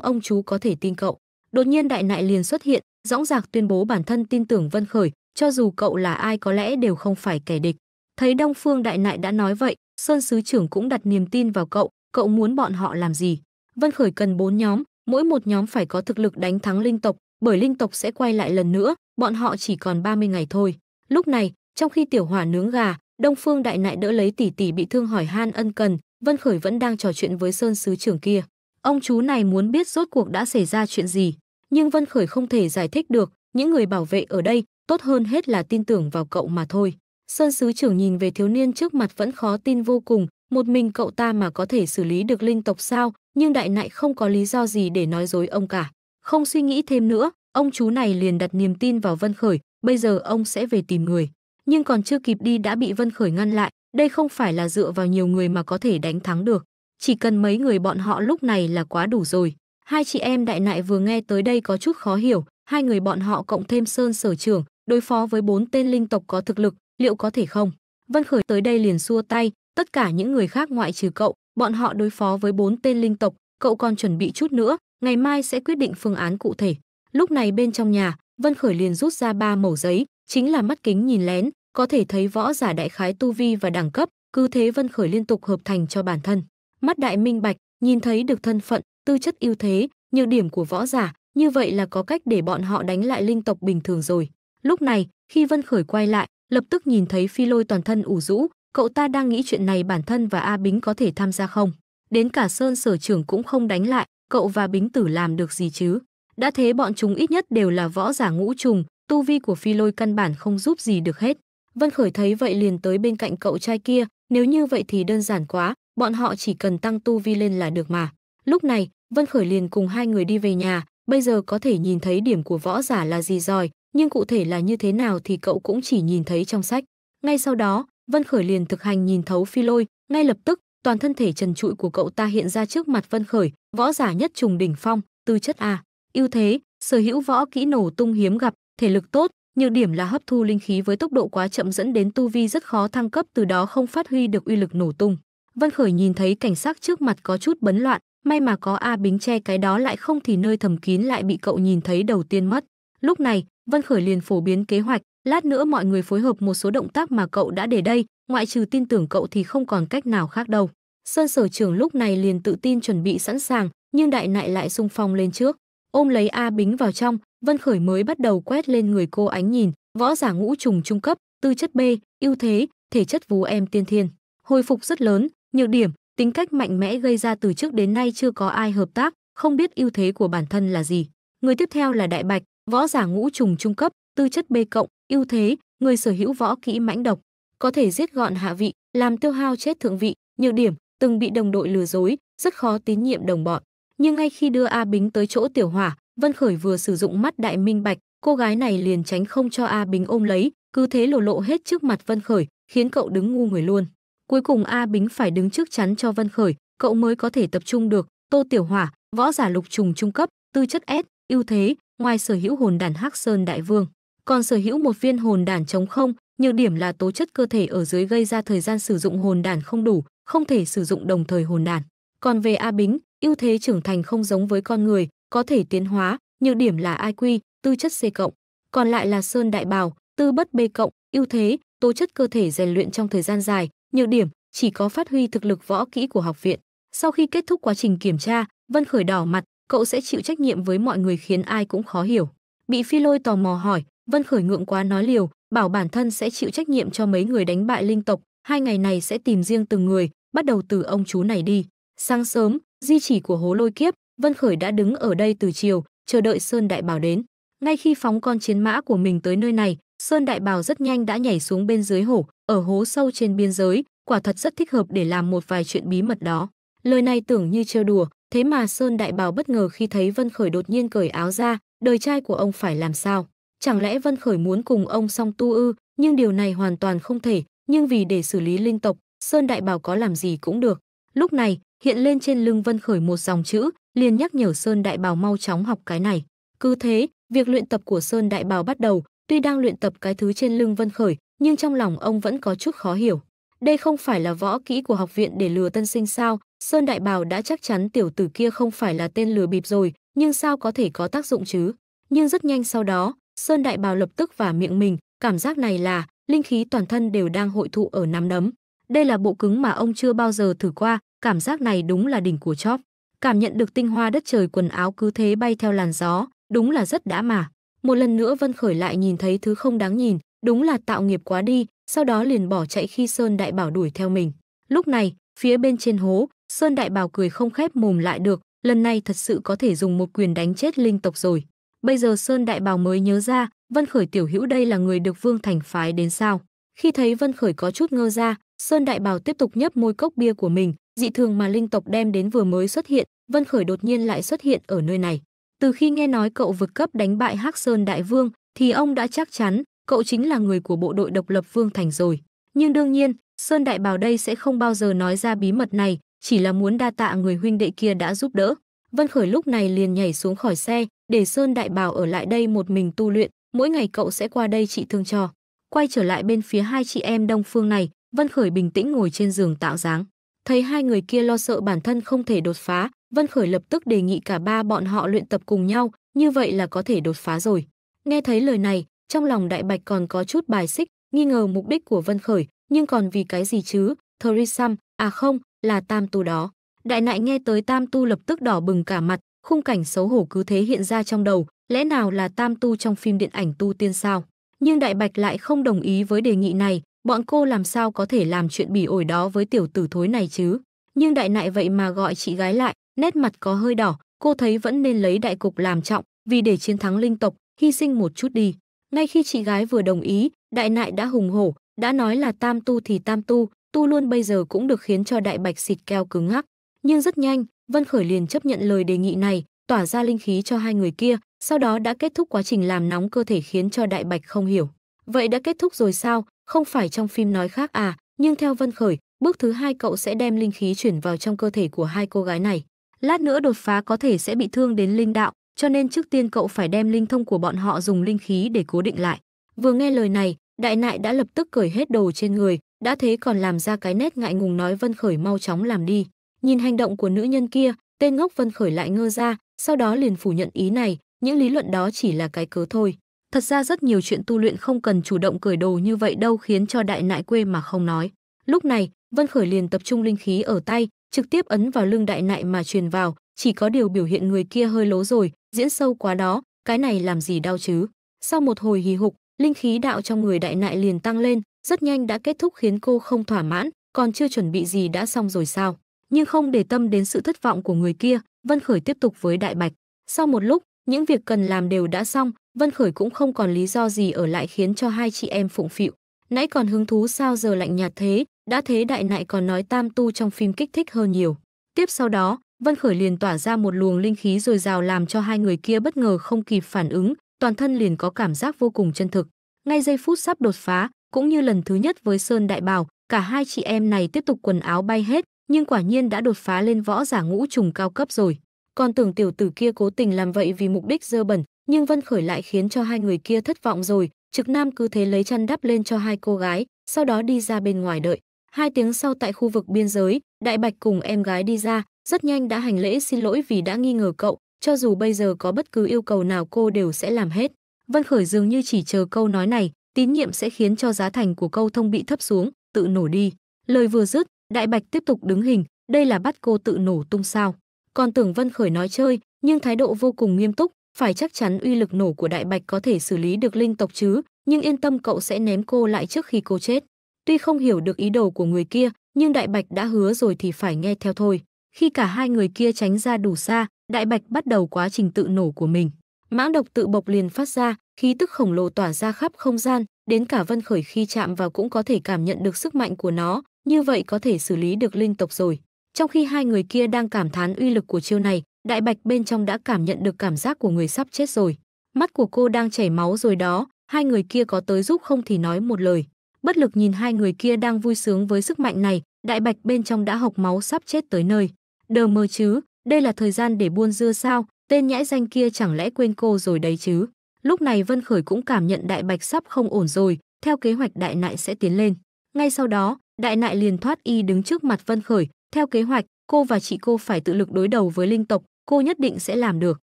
ông chú có thể tin cậu. Đột nhiên đại nại liền xuất hiện, dõng dạc tuyên bố bản thân tin tưởng Vân Khởi, cho dù cậu là ai có lẽ đều không phải kẻ địch. Thấy Đông Phương đại nại đã nói vậy, Sơn Sứ trưởng cũng đặt niềm tin vào cậu, cậu muốn bọn họ làm gì? Vân Khởi cần bốn nhóm, mỗi một nhóm phải có thực lực đánh thắng linh tộc, bởi linh tộc sẽ quay lại lần nữa, bọn họ chỉ còn 30 ngày thôi. Lúc này, trong khi tiểu hỏa nướng gà, Đông Phương Đại Nại đỡ lấy tỷ tỷ bị thương hỏi han ân cần, Vân Khởi vẫn đang trò chuyện với Sơn Sứ trưởng kia. Ông chú này muốn biết rốt cuộc đã xảy ra chuyện gì, nhưng Vân Khởi không thể giải thích được, những người bảo vệ ở đây tốt hơn hết là tin tưởng vào cậu mà thôi. Sơn Sứ trưởng nhìn về thiếu niên trước mặt vẫn khó tin vô cùng, một mình cậu ta mà có thể xử lý được linh tộc sao, nhưng đại nại không có lý do gì để nói dối ông cả. Không suy nghĩ thêm nữa, ông chú này liền đặt niềm tin vào Vân Khởi, bây giờ ông sẽ về tìm người. Nhưng còn chưa kịp đi đã bị Vân Khởi ngăn lại, đây không phải là dựa vào nhiều người mà có thể đánh thắng được. Chỉ cần mấy người bọn họ lúc này là quá đủ rồi. Hai chị em đại nại vừa nghe tới đây có chút khó hiểu, hai người bọn họ cộng thêm Sơn sở trưởng, đối phó với bốn tên linh tộc có thực lực, liệu có thể không? Vân Khởi tới đây liền xua tay, tất cả những người khác ngoại trừ cậu, bọn họ đối phó với bốn tên linh tộc, cậu còn chuẩn bị chút nữa, ngày mai sẽ quyết định phương án cụ thể. Lúc này bên trong nhà, Vân Khởi liền rút ra ba mẩu giấy, chính là mắt kính nhìn lén, có thể thấy võ giả đại khái tu vi và đẳng cấp, cứ thế Vân Khởi liên tục hợp thành cho bản thân. Mắt đại minh bạch, nhìn thấy được thân phận, tư chất ưu thế, nhược điểm của võ giả, như vậy là có cách để bọn họ đánh lại linh tộc bình thường rồi. Lúc này, khi Vân Khởi quay lại, lập tức nhìn thấy phi lôi toàn thân ủ rũ, Cậu ta đang nghĩ chuyện này bản thân và A Bính có thể tham gia không? Đến cả Sơn sở trưởng cũng không đánh lại, cậu và Bính tử làm được gì chứ? Đã thế bọn chúng ít nhất đều là võ giả ngũ trùng, tu vi của phi lôi căn bản không giúp gì được hết. Vân Khởi thấy vậy liền tới bên cạnh cậu trai kia, nếu như vậy thì đơn giản quá, bọn họ chỉ cần tăng tu vi lên là được mà. Lúc này, Vân Khởi liền cùng hai người đi về nhà, bây giờ có thể nhìn thấy điểm của võ giả là gì rồi, nhưng cụ thể là như thế nào thì cậu cũng chỉ nhìn thấy trong sách. Ngay sau đó, Vân Khởi liền thực hành nhìn thấu phi lôi, ngay lập tức, toàn thân thể trần trụi của cậu ta hiện ra trước mặt Vân Khởi, võ giả nhất trùng đỉnh phong, tư chất a, ưu thế, sở hữu võ kỹ nổ tung hiếm gặp, thể lực tốt, nhược điểm là hấp thu linh khí với tốc độ quá chậm dẫn đến tu vi rất khó thăng cấp từ đó không phát huy được uy lực nổ tung. Vân Khởi nhìn thấy cảnh sắc trước mặt có chút bấn loạn, may mà có A Bính che cái đó lại không thì nơi thầm kín lại bị cậu nhìn thấy đầu tiên mất. Lúc này, Vân Khởi liền phổ biến kế hoạch, Lát nữa mọi người phối hợp một số động tác mà cậu đã để đây, ngoại trừ tin tưởng cậu thì không còn cách nào khác đâu. Sơn sở trưởng lúc này liền tự tin chuẩn bị sẵn sàng, nhưng đại nại lại xung phong lên trước. Ôm lấy A Bính vào trong, Vân Khởi mới bắt đầu quét lên người cô ánh nhìn, võ giả ngũ trùng trung cấp, tư chất B, ưu thế, thể chất vú em tiên thiên. Hồi phục rất lớn, nhược điểm, tính cách mạnh mẽ gây ra từ trước đến nay chưa có ai hợp tác, không biết ưu thế của bản thân là gì. Người tiếp theo là Đại Bạch, võ giả ngũ trùng trung cấp, tư chất B cộng, ưu thế người sở hữu võ kỹ mãnh độc có thể giết gọn hạ vị làm tiêu hao chết thượng vị nhược điểm từng bị đồng đội lừa dối rất khó tín nhiệm đồng bọn nhưng ngay khi đưa a bính tới chỗ tiểu hỏa vân khởi vừa sử dụng mắt đại minh bạch cô gái này liền tránh không cho a bính ôm lấy cứ thế lộ lộ hết trước mặt vân khởi khiến cậu đứng ngu người luôn cuối cùng a bính phải đứng trước chắn cho vân khởi cậu mới có thể tập trung được tô tiểu hỏa võ giả lục trùng trung cấp tư chất s ưu thế ngoài sở hữu hồn đàn hắc sơn đại vương còn sở hữu một viên hồn đản chống không, nhược điểm là tố chất cơ thể ở dưới gây ra thời gian sử dụng hồn đản không đủ, không thể sử dụng đồng thời hồn đản. Còn về A Bính, ưu thế trưởng thành không giống với con người, có thể tiến hóa, nhược điểm là IQ, tư chất C cộng. Còn lại là Sơn Đại Bảo, tư bất B cộng, ưu thế, tố chất cơ thể rèn luyện trong thời gian dài, nhược điểm chỉ có phát huy thực lực võ kỹ của học viện. Sau khi kết thúc quá trình kiểm tra, Vân Khởi đỏ mặt, cậu sẽ chịu trách nhiệm với mọi người khiến ai cũng khó hiểu. Bị Phi Lôi tò mò hỏi, Vân Khởi ngượng quá nói liều, bảo bản thân sẽ chịu trách nhiệm cho mấy người đánh bại linh tộc, hai ngày này sẽ tìm riêng từng người, bắt đầu từ ông chú này đi. Sáng sớm, di chỉ của Hố Lôi Kiếp, Vân Khởi đã đứng ở đây từ chiều, chờ đợi Sơn Đại Bảo đến. Ngay khi phóng con chiến mã của mình tới nơi này, Sơn Đại Bảo rất nhanh đã nhảy xuống bên dưới hổ, ở hố sâu trên biên giới, quả thật rất thích hợp để làm một vài chuyện bí mật đó. Lời này tưởng như trêu đùa, thế mà Sơn Đại Bảo bất ngờ khi thấy Vân Khởi đột nhiên cởi áo ra, đời trai của ông phải làm sao? Chẳng lẽ Vân Khởi muốn cùng ông song tu ư, nhưng điều này hoàn toàn không thể, nhưng vì để xử lý linh tộc, Sơn Đại Bảo có làm gì cũng được. Lúc này, hiện lên trên lưng Vân Khởi một dòng chữ, liền nhắc nhở Sơn Đại Bảo mau chóng học cái này. Cứ thế, việc luyện tập của Sơn Đại Bảo bắt đầu, tuy đang luyện tập cái thứ trên lưng Vân Khởi, nhưng trong lòng ông vẫn có chút khó hiểu. Đây không phải là võ kỹ của học viện để lừa tân sinh sao? Sơn Đại Bảo đã chắc chắn tiểu tử kia không phải là tên lừa bịp rồi, nhưng sao có thể có tác dụng chứ? Nhưng rất nhanh sau đó, Sơn Đại Bảo lập tức và miệng mình, cảm giác này là linh khí toàn thân đều đang hội tụ ở nắm đấm. Đây là bộ cứng mà ông chưa bao giờ thử qua, cảm giác này đúng là đỉnh của chóp. Cảm nhận được tinh hoa đất trời quần áo cứ thế bay theo làn gió, đúng là rất đã mà. Một lần nữa Vân Khởi lại nhìn thấy thứ không đáng nhìn, đúng là tạo nghiệp quá đi, sau đó liền bỏ chạy khi Sơn Đại Bảo đuổi theo mình. Lúc này, phía bên trên hố, Sơn Đại Bảo cười không khép mồm lại được, lần này thật sự có thể dùng một quyền đánh chết linh tộc rồi. Bây giờ Sơn Đại Bảo mới nhớ ra, Vân Khởi tiểu hữu đây là người được Vương Thành phái đến sao? Khi thấy Vân Khởi có chút ngơ ra, Sơn Đại Bảo tiếp tục nhấp môi cốc bia của mình, dị thường mà linh tộc đem đến vừa mới xuất hiện, Vân Khởi đột nhiên lại xuất hiện ở nơi này. Từ khi nghe nói cậu vượt cấp đánh bại Hắc Sơn Đại Vương, thì ông đã chắc chắn cậu chính là người của bộ đội độc lập Vương Thành rồi. Nhưng đương nhiên, Sơn Đại Bảo đây sẽ không bao giờ nói ra bí mật này, chỉ là muốn đa tạ người huynh đệ kia đã giúp đỡ. Vân Khởi lúc này liền nhảy xuống khỏi xe, để Sơn Đại Bảo ở lại đây một mình tu luyện, mỗi ngày cậu sẽ qua đây trị thương cho. Quay trở lại bên phía hai chị em Đông Phương này, Vân Khởi bình tĩnh ngồi trên giường tạo dáng. Thấy hai người kia lo sợ bản thân không thể đột phá, Vân Khởi lập tức đề nghị cả ba bọn họ luyện tập cùng nhau, như vậy là có thể đột phá rồi. Nghe thấy lời này, trong lòng Đại Bạch còn có chút bài xích, nghi ngờ mục đích của Vân Khởi, nhưng còn vì cái gì chứ? Thrisam, à không, là Tam Tu đó. Đại nại nghe tới Tam Tu lập tức đỏ bừng cả mặt, khung cảnh xấu hổ cứ thế hiện ra trong đầu, lẽ nào là tam tu trong phim điện ảnh tu tiên sao? Nhưng Đại Bạch lại không đồng ý với đề nghị này, bọn cô làm sao có thể làm chuyện bỉ ổi đó với tiểu tử thối này chứ? Nhưng đại nại vậy mà gọi chị gái lại, nét mặt có hơi đỏ, cô thấy vẫn nên lấy đại cục làm trọng, vì để chiến thắng linh tộc, hy sinh một chút đi. Ngay khi chị gái vừa đồng ý, đại nại đã hùng hổ, đã nói là tam tu thì tam tu, tu luôn bây giờ cũng được khiến cho đại bạch xịt keo cứng ngắc. Nhưng rất nhanh, Vân Khởi liền chấp nhận lời đề nghị này, tỏa ra linh khí cho hai người kia, sau đó đã kết thúc quá trình làm nóng cơ thể khiến cho Đại Bạch không hiểu. Vậy đã kết thúc rồi sao? Không phải trong phim nói khác à? Nhưng theo Vân Khởi, bước thứ hai cậu sẽ đem linh khí chuyển vào trong cơ thể của hai cô gái này. Lát nữa đột phá có thể sẽ bị thương đến linh đạo, cho nên trước tiên cậu phải đem linh thông của bọn họ dùng linh khí để cố định lại. Vừa nghe lời này, đại nại đã lập tức cởi hết đồ trên người, đã thế còn làm ra cái nét ngại ngùng nói Vân Khởi mau chóng làm đi. Nhìn hành động của nữ nhân kia, tên ngốc Vân Khởi lại ngơ ra, sau đó liền phủ nhận ý này, những lý luận đó chỉ là cái cớ thôi. Thật ra rất nhiều chuyện tu luyện không cần chủ động cởi đồ như vậy đâu khiến cho đại nại quê mà không nói. Lúc này, Vân Khởi liền tập trung linh khí ở tay, trực tiếp ấn vào lưng đại nại mà truyền vào, chỉ có điều biểu hiện người kia hơi lố rồi, diễn sâu quá đó, cái này làm gì đau chứ. Sau một hồi hì hục, linh khí đạo trong người đại nại liền tăng lên, rất nhanh đã kết thúc khiến cô không thỏa mãn, còn chưa chuẩn bị gì đã xong rồi sao nhưng không để tâm đến sự thất vọng của người kia, Vân Khởi tiếp tục với Đại Bạch. Sau một lúc, những việc cần làm đều đã xong, Vân Khởi cũng không còn lý do gì ở lại khiến cho hai chị em phụng phịu. Nãy còn hứng thú sao giờ lạnh nhạt thế, đã thế đại nại còn nói tam tu trong phim kích thích hơn nhiều. Tiếp sau đó, Vân Khởi liền tỏa ra một luồng linh khí dồi rào làm cho hai người kia bất ngờ không kịp phản ứng, toàn thân liền có cảm giác vô cùng chân thực. Ngay giây phút sắp đột phá, cũng như lần thứ nhất với Sơn Đại Bảo, cả hai chị em này tiếp tục quần áo bay hết, nhưng quả nhiên đã đột phá lên võ giả ngũ trùng cao cấp rồi. Còn tưởng tiểu tử kia cố tình làm vậy vì mục đích dơ bẩn, nhưng Vân Khởi lại khiến cho hai người kia thất vọng rồi, trực nam cứ thế lấy chăn đắp lên cho hai cô gái, sau đó đi ra bên ngoài đợi. Hai tiếng sau tại khu vực biên giới, Đại Bạch cùng em gái đi ra, rất nhanh đã hành lễ xin lỗi vì đã nghi ngờ cậu, cho dù bây giờ có bất cứ yêu cầu nào cô đều sẽ làm hết. Vân Khởi dường như chỉ chờ câu nói này, tín nhiệm sẽ khiến cho giá thành của câu thông bị thấp xuống, tự nổ đi. Lời vừa dứt, Đại Bạch tiếp tục đứng hình, đây là bắt cô tự nổ tung sao? Còn tưởng Vân Khởi nói chơi, nhưng thái độ vô cùng nghiêm túc, phải chắc chắn uy lực nổ của Đại Bạch có thể xử lý được linh tộc chứ, nhưng yên tâm cậu sẽ ném cô lại trước khi cô chết. Tuy không hiểu được ý đồ của người kia, nhưng Đại Bạch đã hứa rồi thì phải nghe theo thôi. Khi cả hai người kia tránh ra đủ xa, Đại Bạch bắt đầu quá trình tự nổ của mình. Mãng độc tự bộc liền phát ra, khí tức khổng lồ tỏa ra khắp không gian, đến cả Vân Khởi khi chạm vào cũng có thể cảm nhận được sức mạnh của nó, như vậy có thể xử lý được linh tộc rồi. Trong khi hai người kia đang cảm thán uy lực của chiêu này, đại bạch bên trong đã cảm nhận được cảm giác của người sắp chết rồi. Mắt của cô đang chảy máu rồi đó, hai người kia có tới giúp không thì nói một lời. Bất lực nhìn hai người kia đang vui sướng với sức mạnh này, đại bạch bên trong đã hộc máu sắp chết tới nơi. Đờ mơ chứ, đây là thời gian để buôn dưa sao, tên nhãi danh kia chẳng lẽ quên cô rồi đấy chứ. Lúc này Vân Khởi cũng cảm nhận đại bạch sắp không ổn rồi, theo kế hoạch đại nại sẽ tiến lên. Ngay sau đó, đại nại liền thoát y đứng trước mặt Vân Khởi, theo kế hoạch, cô và chị cô phải tự lực đối đầu với linh tộc, cô nhất định sẽ làm được.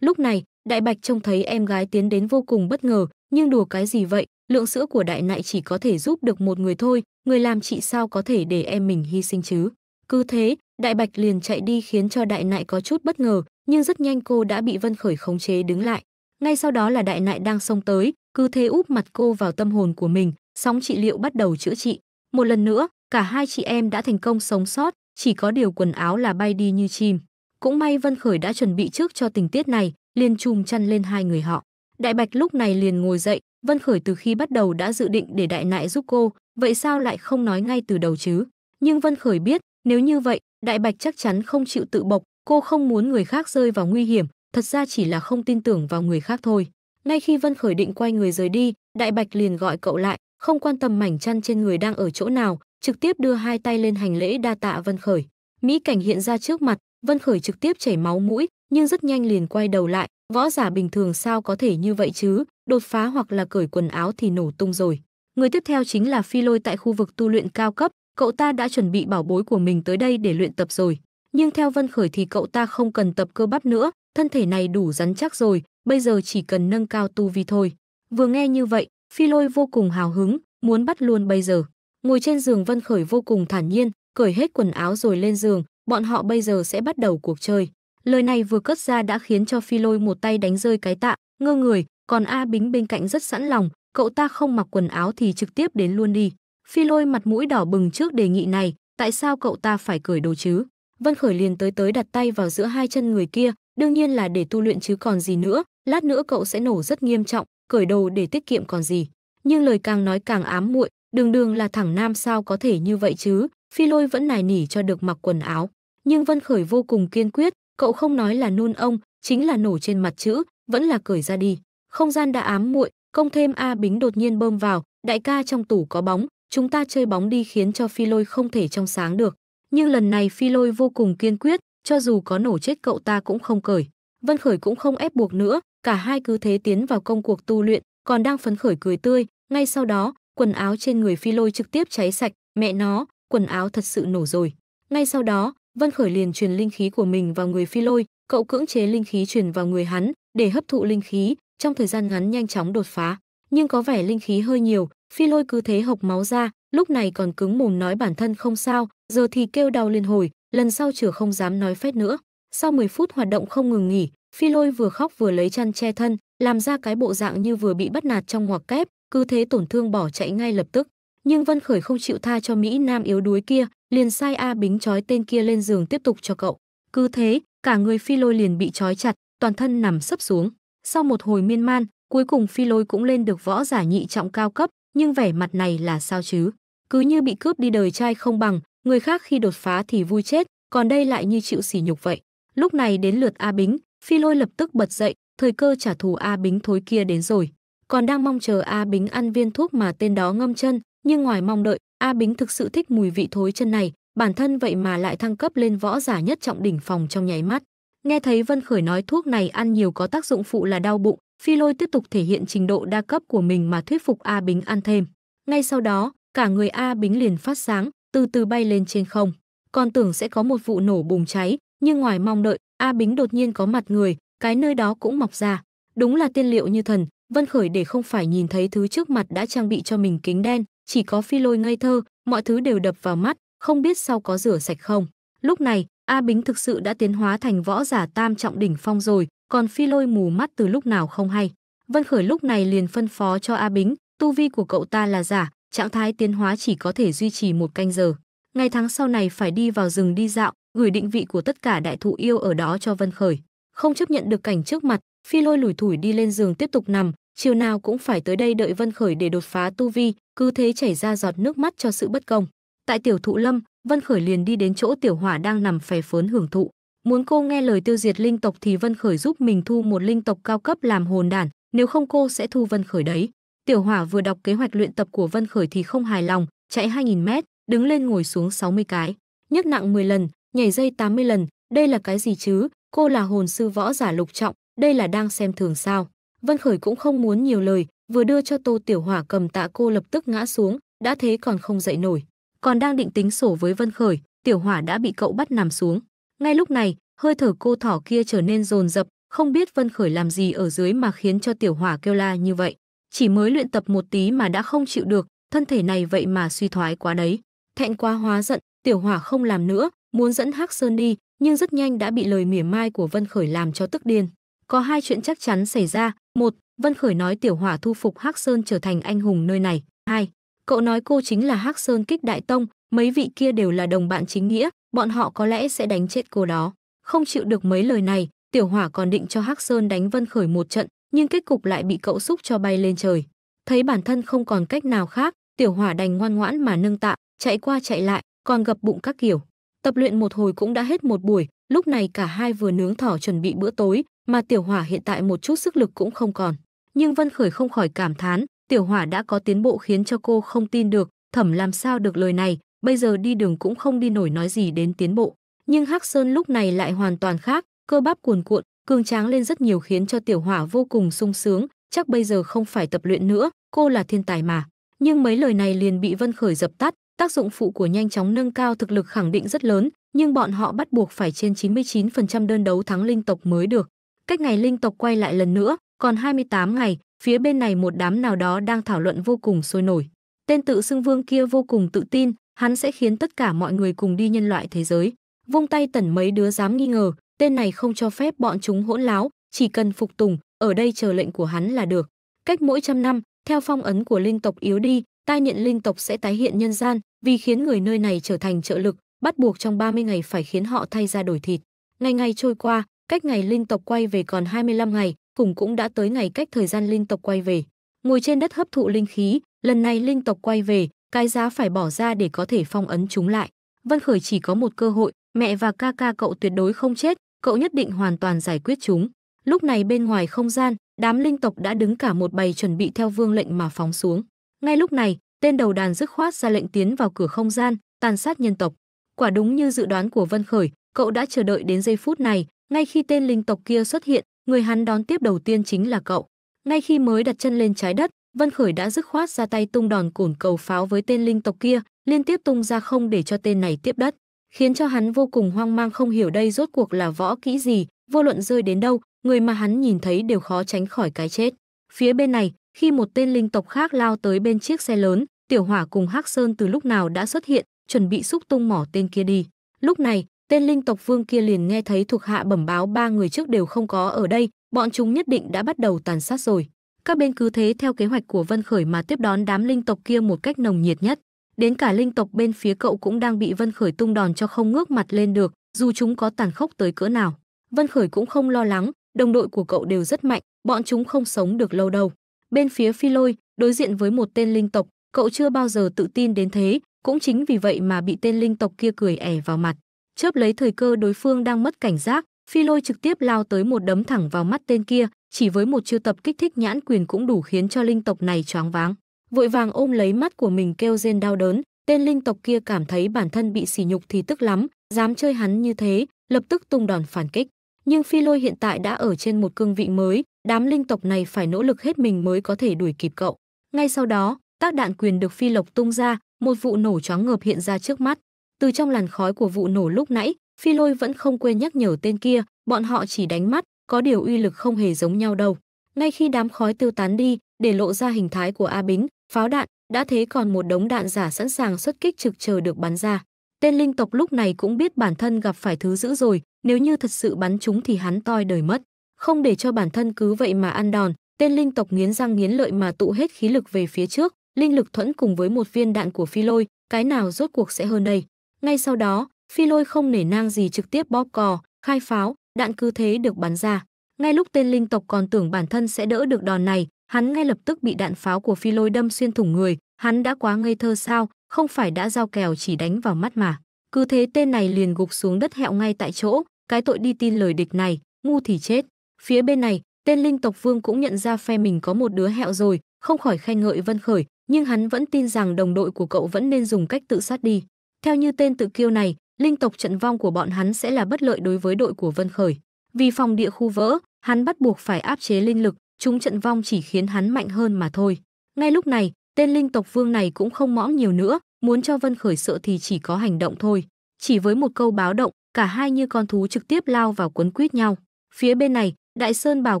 Lúc này, Đại Bạch trông thấy em gái tiến đến vô cùng bất ngờ, nhưng đùa cái gì vậy, lượng sữa của đại nại chỉ có thể giúp được một người thôi, người làm chị sao có thể để em mình hy sinh chứ. Cứ thế, Đại Bạch liền chạy đi khiến cho đại nại có chút bất ngờ, nhưng rất nhanh cô đã bị Vân Khởi khống chế đứng lại. Ngay sau đó là đại nại đang xông tới, cứ thế úp mặt cô vào tâm hồn của mình, sóng trị liệu bắt đầu chữa trị. Một lần nữa, Cả hai chị em đã thành công sống sót, chỉ có điều quần áo là bay đi như chim. Cũng may Vân Khởi đã chuẩn bị trước cho tình tiết này, liền chùm chăn lên hai người họ. Đại Bạch lúc này liền ngồi dậy, Vân Khởi từ khi bắt đầu đã dự định để Đại Nại giúp cô, vậy sao lại không nói ngay từ đầu chứ? Nhưng Vân Khởi biết, nếu như vậy, Đại Bạch chắc chắn không chịu tự bộc, cô không muốn người khác rơi vào nguy hiểm, thật ra chỉ là không tin tưởng vào người khác thôi. Ngay khi Vân Khởi định quay người rời đi, Đại Bạch liền gọi cậu lại, không quan tâm mảnh chăn trên người đang ở chỗ nào, trực tiếp đưa hai tay lên hành lễ đa tạ Vân Khởi. Mỹ cảnh hiện ra trước mặt, Vân Khởi trực tiếp chảy máu mũi, nhưng rất nhanh liền quay đầu lại, võ giả bình thường sao có thể như vậy chứ, đột phá hoặc là cởi quần áo thì nổ tung rồi. Người tiếp theo chính là Phi Lôi tại khu vực tu luyện cao cấp, cậu ta đã chuẩn bị bảo bối của mình tới đây để luyện tập rồi. Nhưng theo Vân Khởi thì cậu ta không cần tập cơ bắp nữa, thân thể này đủ rắn chắc rồi, bây giờ chỉ cần nâng cao tu vi thôi. Vừa nghe như vậy, Phi Lôi vô cùng hào hứng, muốn bắt luôn bây giờ. Ngồi trên giường Vân Khởi vô cùng thản nhiên, cởi hết quần áo rồi lên giường, bọn họ bây giờ sẽ bắt đầu cuộc chơi. Lời này vừa cất ra đã khiến cho Phi Lôi một tay đánh rơi cái tạ, ngơ người, còn A Bính bên cạnh rất sẵn lòng, cậu ta không mặc quần áo thì trực tiếp đến luôn đi. Phi Lôi mặt mũi đỏ bừng trước đề nghị này, tại sao cậu ta phải cởi đồ chứ? Vân Khởi liền tới tới đặt tay vào giữa hai chân người kia, đương nhiên là để tu luyện chứ còn gì nữa, lát nữa cậu sẽ nổ rất nghiêm trọng, cởi đồ để tiết kiệm còn gì. Nhưng lời càng nói càng ám muội, Đường đường là thẳng nam sao có thể như vậy chứ, phi lôi vẫn nài nỉ cho được mặc quần áo. Nhưng Vân Khởi vô cùng kiên quyết, cậu không nói là nôn ông, chính là nổ trên mặt chữ, vẫn là cởi ra đi. Không gian đã ám muội, công thêm A Bính đột nhiên bơm vào, đại ca trong tủ có bóng, chúng ta chơi bóng đi khiến cho phi lôi không thể trong sáng được. Nhưng lần này phi lôi vô cùng kiên quyết, cho dù có nổ chết cậu ta cũng không cởi. Vân Khởi cũng không ép buộc nữa, cả hai cứ thế tiến vào công cuộc tu luyện, còn đang phấn khởi cười tươi. Ngay sau đó, Quần áo trên người phi lôi trực tiếp cháy sạch, mẹ nó, quần áo thật sự nổ rồi. Ngay sau đó, Vân Khởi liền truyền linh khí của mình vào người phi lôi, cậu cưỡng chế linh khí truyền vào người hắn để hấp thụ linh khí, trong thời gian ngắn nhanh chóng đột phá. Nhưng có vẻ linh khí hơi nhiều, phi lôi cứ thế hộc máu ra, lúc này còn cứng mồm nói bản thân không sao, giờ thì kêu đau liên hồi, lần sau chửa không dám nói phét nữa. Sau 10 phút hoạt động không ngừng nghỉ, phi lôi vừa khóc vừa lấy chăn che thân, làm ra cái bộ dạng như vừa bị bắt nạt trong ngoặc kép, cứ thế tổn thương bỏ chạy ngay lập tức. Nhưng Vân Khởi không chịu tha cho Mỹ Nam yếu đuối kia, liền sai A Bính trói tên kia lên giường tiếp tục cho cậu. Cứ thế, cả người phi lôi liền bị trói chặt, toàn thân nằm sấp xuống. Sau một hồi miên man, cuối cùng phi lôi cũng lên được võ giả nhị trọng cao cấp, nhưng vẻ mặt này là sao chứ? Cứ như bị cướp đi đời trai không bằng, người khác khi đột phá thì vui chết, còn đây lại như chịu sỉ nhục vậy. Lúc này đến lượt A Bính, phi lôi lập tức bật dậy, thời cơ trả thù A Bính thối kia đến rồi còn đang mong chờ A Bính ăn viên thuốc mà tên đó ngâm chân, nhưng ngoài mong đợi, A Bính thực sự thích mùi vị thối chân này, bản thân vậy mà lại thăng cấp lên võ giả nhất trọng đỉnh phòng trong nháy mắt. Nghe thấy Vân Khởi nói thuốc này ăn nhiều có tác dụng phụ là đau bụng, Phi Lôi tiếp tục thể hiện trình độ đa cấp của mình mà thuyết phục A Bính ăn thêm. Ngay sau đó, cả người A Bính liền phát sáng, từ từ bay lên trên không. Còn tưởng sẽ có một vụ nổ bùng cháy, nhưng ngoài mong đợi, A Bính đột nhiên có mặt người, cái nơi đó cũng mọc ra. Đúng là tiên liệu như thần, Vân Khởi để không phải nhìn thấy thứ trước mặt đã trang bị cho mình kính đen, chỉ có phi lôi ngây thơ, mọi thứ đều đập vào mắt, không biết sau có rửa sạch không. Lúc này, A Bính thực sự đã tiến hóa thành võ giả tam trọng đỉnh phong rồi, còn phi lôi mù mắt từ lúc nào không hay. Vân Khởi lúc này liền phân phó cho A Bính, tu vi của cậu ta là giả, trạng thái tiến hóa chỉ có thể duy trì một canh giờ. Ngày tháng sau này phải đi vào rừng đi dạo, gửi định vị của tất cả đại thụ yêu ở đó cho Vân Khởi. Không chấp nhận được cảnh trước mặt, Phi Lôi lủi thủi đi lên giường tiếp tục nằm, chiều nào cũng phải tới đây đợi Vân Khởi để đột phá tu vi, cứ thế chảy ra giọt nước mắt cho sự bất công. Tại tiểu thụ lâm, Vân Khởi liền đi đến chỗ tiểu hỏa đang nằm phè phớn hưởng thụ. Muốn cô nghe lời tiêu diệt linh tộc thì Vân Khởi giúp mình thu một linh tộc cao cấp làm hồn đản, nếu không cô sẽ thu Vân Khởi đấy. Tiểu hỏa vừa đọc kế hoạch luyện tập của Vân Khởi thì không hài lòng, chạy 2000 mét, đứng lên ngồi xuống 60 cái, nhấc nặng 10 lần, nhảy dây 80 lần, đây là cái gì chứ? Cô là hồn sư võ giả lục trọng, đây là đang xem thường sao? Vân Khởi cũng không muốn nhiều lời, vừa đưa cho Tô Tiểu Hỏa cầm tạ cô lập tức ngã xuống, đã thế còn không dậy nổi. Còn đang định tính sổ với Vân Khởi, Tiểu Hỏa đã bị cậu bắt nằm xuống. Ngay lúc này, hơi thở cô thỏ kia trở nên dồn dập, không biết Vân Khởi làm gì ở dưới mà khiến cho Tiểu Hỏa kêu la như vậy. Chỉ mới luyện tập một tí mà đã không chịu được, thân thể này vậy mà suy thoái quá đấy. Thẹn quá hóa giận, Tiểu Hỏa không làm nữa, muốn dẫn Hắc Sơn đi, nhưng rất nhanh đã bị lời mỉa mai của Vân Khởi làm cho tức điên có hai chuyện chắc chắn xảy ra một vân khởi nói tiểu hỏa thu phục hắc sơn trở thành anh hùng nơi này hai cậu nói cô chính là hắc sơn kích đại tông mấy vị kia đều là đồng bạn chính nghĩa bọn họ có lẽ sẽ đánh chết cô đó không chịu được mấy lời này tiểu hỏa còn định cho hắc sơn đánh vân khởi một trận nhưng kết cục lại bị cậu xúc cho bay lên trời thấy bản thân không còn cách nào khác tiểu hỏa đành ngoan ngoãn mà nâng tạ chạy qua chạy lại còn gập bụng các kiểu tập luyện một hồi cũng đã hết một buổi lúc này cả hai vừa nướng thỏ chuẩn bị bữa tối mà tiểu hỏa hiện tại một chút sức lực cũng không còn. Nhưng Vân Khởi không khỏi cảm thán, tiểu hỏa đã có tiến bộ khiến cho cô không tin được, thẩm làm sao được lời này, bây giờ đi đường cũng không đi nổi nói gì đến tiến bộ. Nhưng Hắc Sơn lúc này lại hoàn toàn khác, cơ bắp cuồn cuộn, cường tráng lên rất nhiều khiến cho tiểu hỏa vô cùng sung sướng, chắc bây giờ không phải tập luyện nữa, cô là thiên tài mà. Nhưng mấy lời này liền bị Vân Khởi dập tắt, tác dụng phụ của nhanh chóng nâng cao thực lực khẳng định rất lớn, nhưng bọn họ bắt buộc phải trên 99% đơn đấu thắng linh tộc mới được. Cách ngày linh tộc quay lại lần nữa, còn 28 ngày, phía bên này một đám nào đó đang thảo luận vô cùng sôi nổi. Tên tự xưng vương kia vô cùng tự tin, hắn sẽ khiến tất cả mọi người cùng đi nhân loại thế giới. Vung tay tẩn mấy đứa dám nghi ngờ, tên này không cho phép bọn chúng hỗn láo, chỉ cần phục tùng, ở đây chờ lệnh của hắn là được. Cách mỗi trăm năm, theo phong ấn của linh tộc yếu đi, tai nhận linh tộc sẽ tái hiện nhân gian, vì khiến người nơi này trở thành trợ lực, bắt buộc trong 30 ngày phải khiến họ thay ra đổi thịt. Ngày ngày trôi qua, Cách ngày linh tộc quay về còn 25 ngày, cùng cũng đã tới ngày cách thời gian linh tộc quay về. Ngồi trên đất hấp thụ linh khí, lần này linh tộc quay về, cái giá phải bỏ ra để có thể phong ấn chúng lại. Vân Khởi chỉ có một cơ hội, mẹ và ca ca cậu tuyệt đối không chết, cậu nhất định hoàn toàn giải quyết chúng. Lúc này bên ngoài không gian, đám linh tộc đã đứng cả một bầy chuẩn bị theo vương lệnh mà phóng xuống. Ngay lúc này, tên đầu đàn dứt khoát ra lệnh tiến vào cửa không gian, tàn sát nhân tộc. Quả đúng như dự đoán của Vân Khởi, cậu đã chờ đợi đến giây phút này, ngay khi tên linh tộc kia xuất hiện, người hắn đón tiếp đầu tiên chính là cậu. Ngay khi mới đặt chân lên trái đất, Vân Khởi đã dứt khoát ra tay tung đòn cổn cầu pháo với tên linh tộc kia, liên tiếp tung ra không để cho tên này tiếp đất, khiến cho hắn vô cùng hoang mang không hiểu đây rốt cuộc là võ kỹ gì, vô luận rơi đến đâu, người mà hắn nhìn thấy đều khó tránh khỏi cái chết. Phía bên này, khi một tên linh tộc khác lao tới bên chiếc xe lớn, Tiểu Hỏa cùng Hắc Sơn từ lúc nào đã xuất hiện, chuẩn bị xúc tung mỏ tên kia đi. Lúc này, tên linh tộc vương kia liền nghe thấy thuộc hạ bẩm báo ba người trước đều không có ở đây, bọn chúng nhất định đã bắt đầu tàn sát rồi. Các bên cứ thế theo kế hoạch của Vân Khởi mà tiếp đón đám linh tộc kia một cách nồng nhiệt nhất. Đến cả linh tộc bên phía cậu cũng đang bị Vân Khởi tung đòn cho không ngước mặt lên được, dù chúng có tàn khốc tới cỡ nào. Vân Khởi cũng không lo lắng, đồng đội của cậu đều rất mạnh, bọn chúng không sống được lâu đâu. Bên phía Phi Lôi, đối diện với một tên linh tộc, cậu chưa bao giờ tự tin đến thế, cũng chính vì vậy mà bị tên linh tộc kia cười ẻ vào mặt chớp lấy thời cơ đối phương đang mất cảnh giác, phi lôi trực tiếp lao tới một đấm thẳng vào mắt tên kia, chỉ với một chiêu tập kích thích nhãn quyền cũng đủ khiến cho linh tộc này choáng váng. Vội vàng ôm lấy mắt của mình kêu rên đau đớn, tên linh tộc kia cảm thấy bản thân bị sỉ nhục thì tức lắm, dám chơi hắn như thế, lập tức tung đòn phản kích. Nhưng phi lôi hiện tại đã ở trên một cương vị mới, đám linh tộc này phải nỗ lực hết mình mới có thể đuổi kịp cậu. Ngay sau đó, tác đạn quyền được phi lộc tung ra, một vụ nổ choáng ngợp hiện ra trước mắt, từ trong làn khói của vụ nổ lúc nãy, Phi Lôi vẫn không quên nhắc nhở tên kia, bọn họ chỉ đánh mắt, có điều uy lực không hề giống nhau đâu. Ngay khi đám khói tiêu tán đi, để lộ ra hình thái của A Bính, pháo đạn, đã thế còn một đống đạn giả sẵn sàng xuất kích trực chờ được bắn ra. Tên linh tộc lúc này cũng biết bản thân gặp phải thứ dữ rồi, nếu như thật sự bắn chúng thì hắn toi đời mất. Không để cho bản thân cứ vậy mà ăn đòn, tên linh tộc nghiến răng nghiến lợi mà tụ hết khí lực về phía trước, linh lực thuẫn cùng với một viên đạn của phi lôi, cái nào rốt cuộc sẽ hơn đây. Ngay sau đó, phi lôi không nể nang gì trực tiếp bóp cò, khai pháo, đạn cứ thế được bắn ra. Ngay lúc tên linh tộc còn tưởng bản thân sẽ đỡ được đòn này, hắn ngay lập tức bị đạn pháo của phi lôi đâm xuyên thủng người, hắn đã quá ngây thơ sao, không phải đã giao kèo chỉ đánh vào mắt mà. Cứ thế tên này liền gục xuống đất hẹo ngay tại chỗ, cái tội đi tin lời địch này, ngu thì chết. Phía bên này, tên linh tộc vương cũng nhận ra phe mình có một đứa hẹo rồi, không khỏi khen ngợi Vân Khởi, nhưng hắn vẫn tin rằng đồng đội của cậu vẫn nên dùng cách tự sát đi. Theo như tên tự kiêu này, linh tộc trận vong của bọn hắn sẽ là bất lợi đối với đội của Vân Khởi. Vì phòng địa khu vỡ, hắn bắt buộc phải áp chế linh lực, chúng trận vong chỉ khiến hắn mạnh hơn mà thôi. Ngay lúc này, tên linh tộc vương này cũng không mõm nhiều nữa, muốn cho Vân Khởi sợ thì chỉ có hành động thôi. Chỉ với một câu báo động, cả hai như con thú trực tiếp lao vào quấn quýt nhau. Phía bên này, Đại Sơn Bảo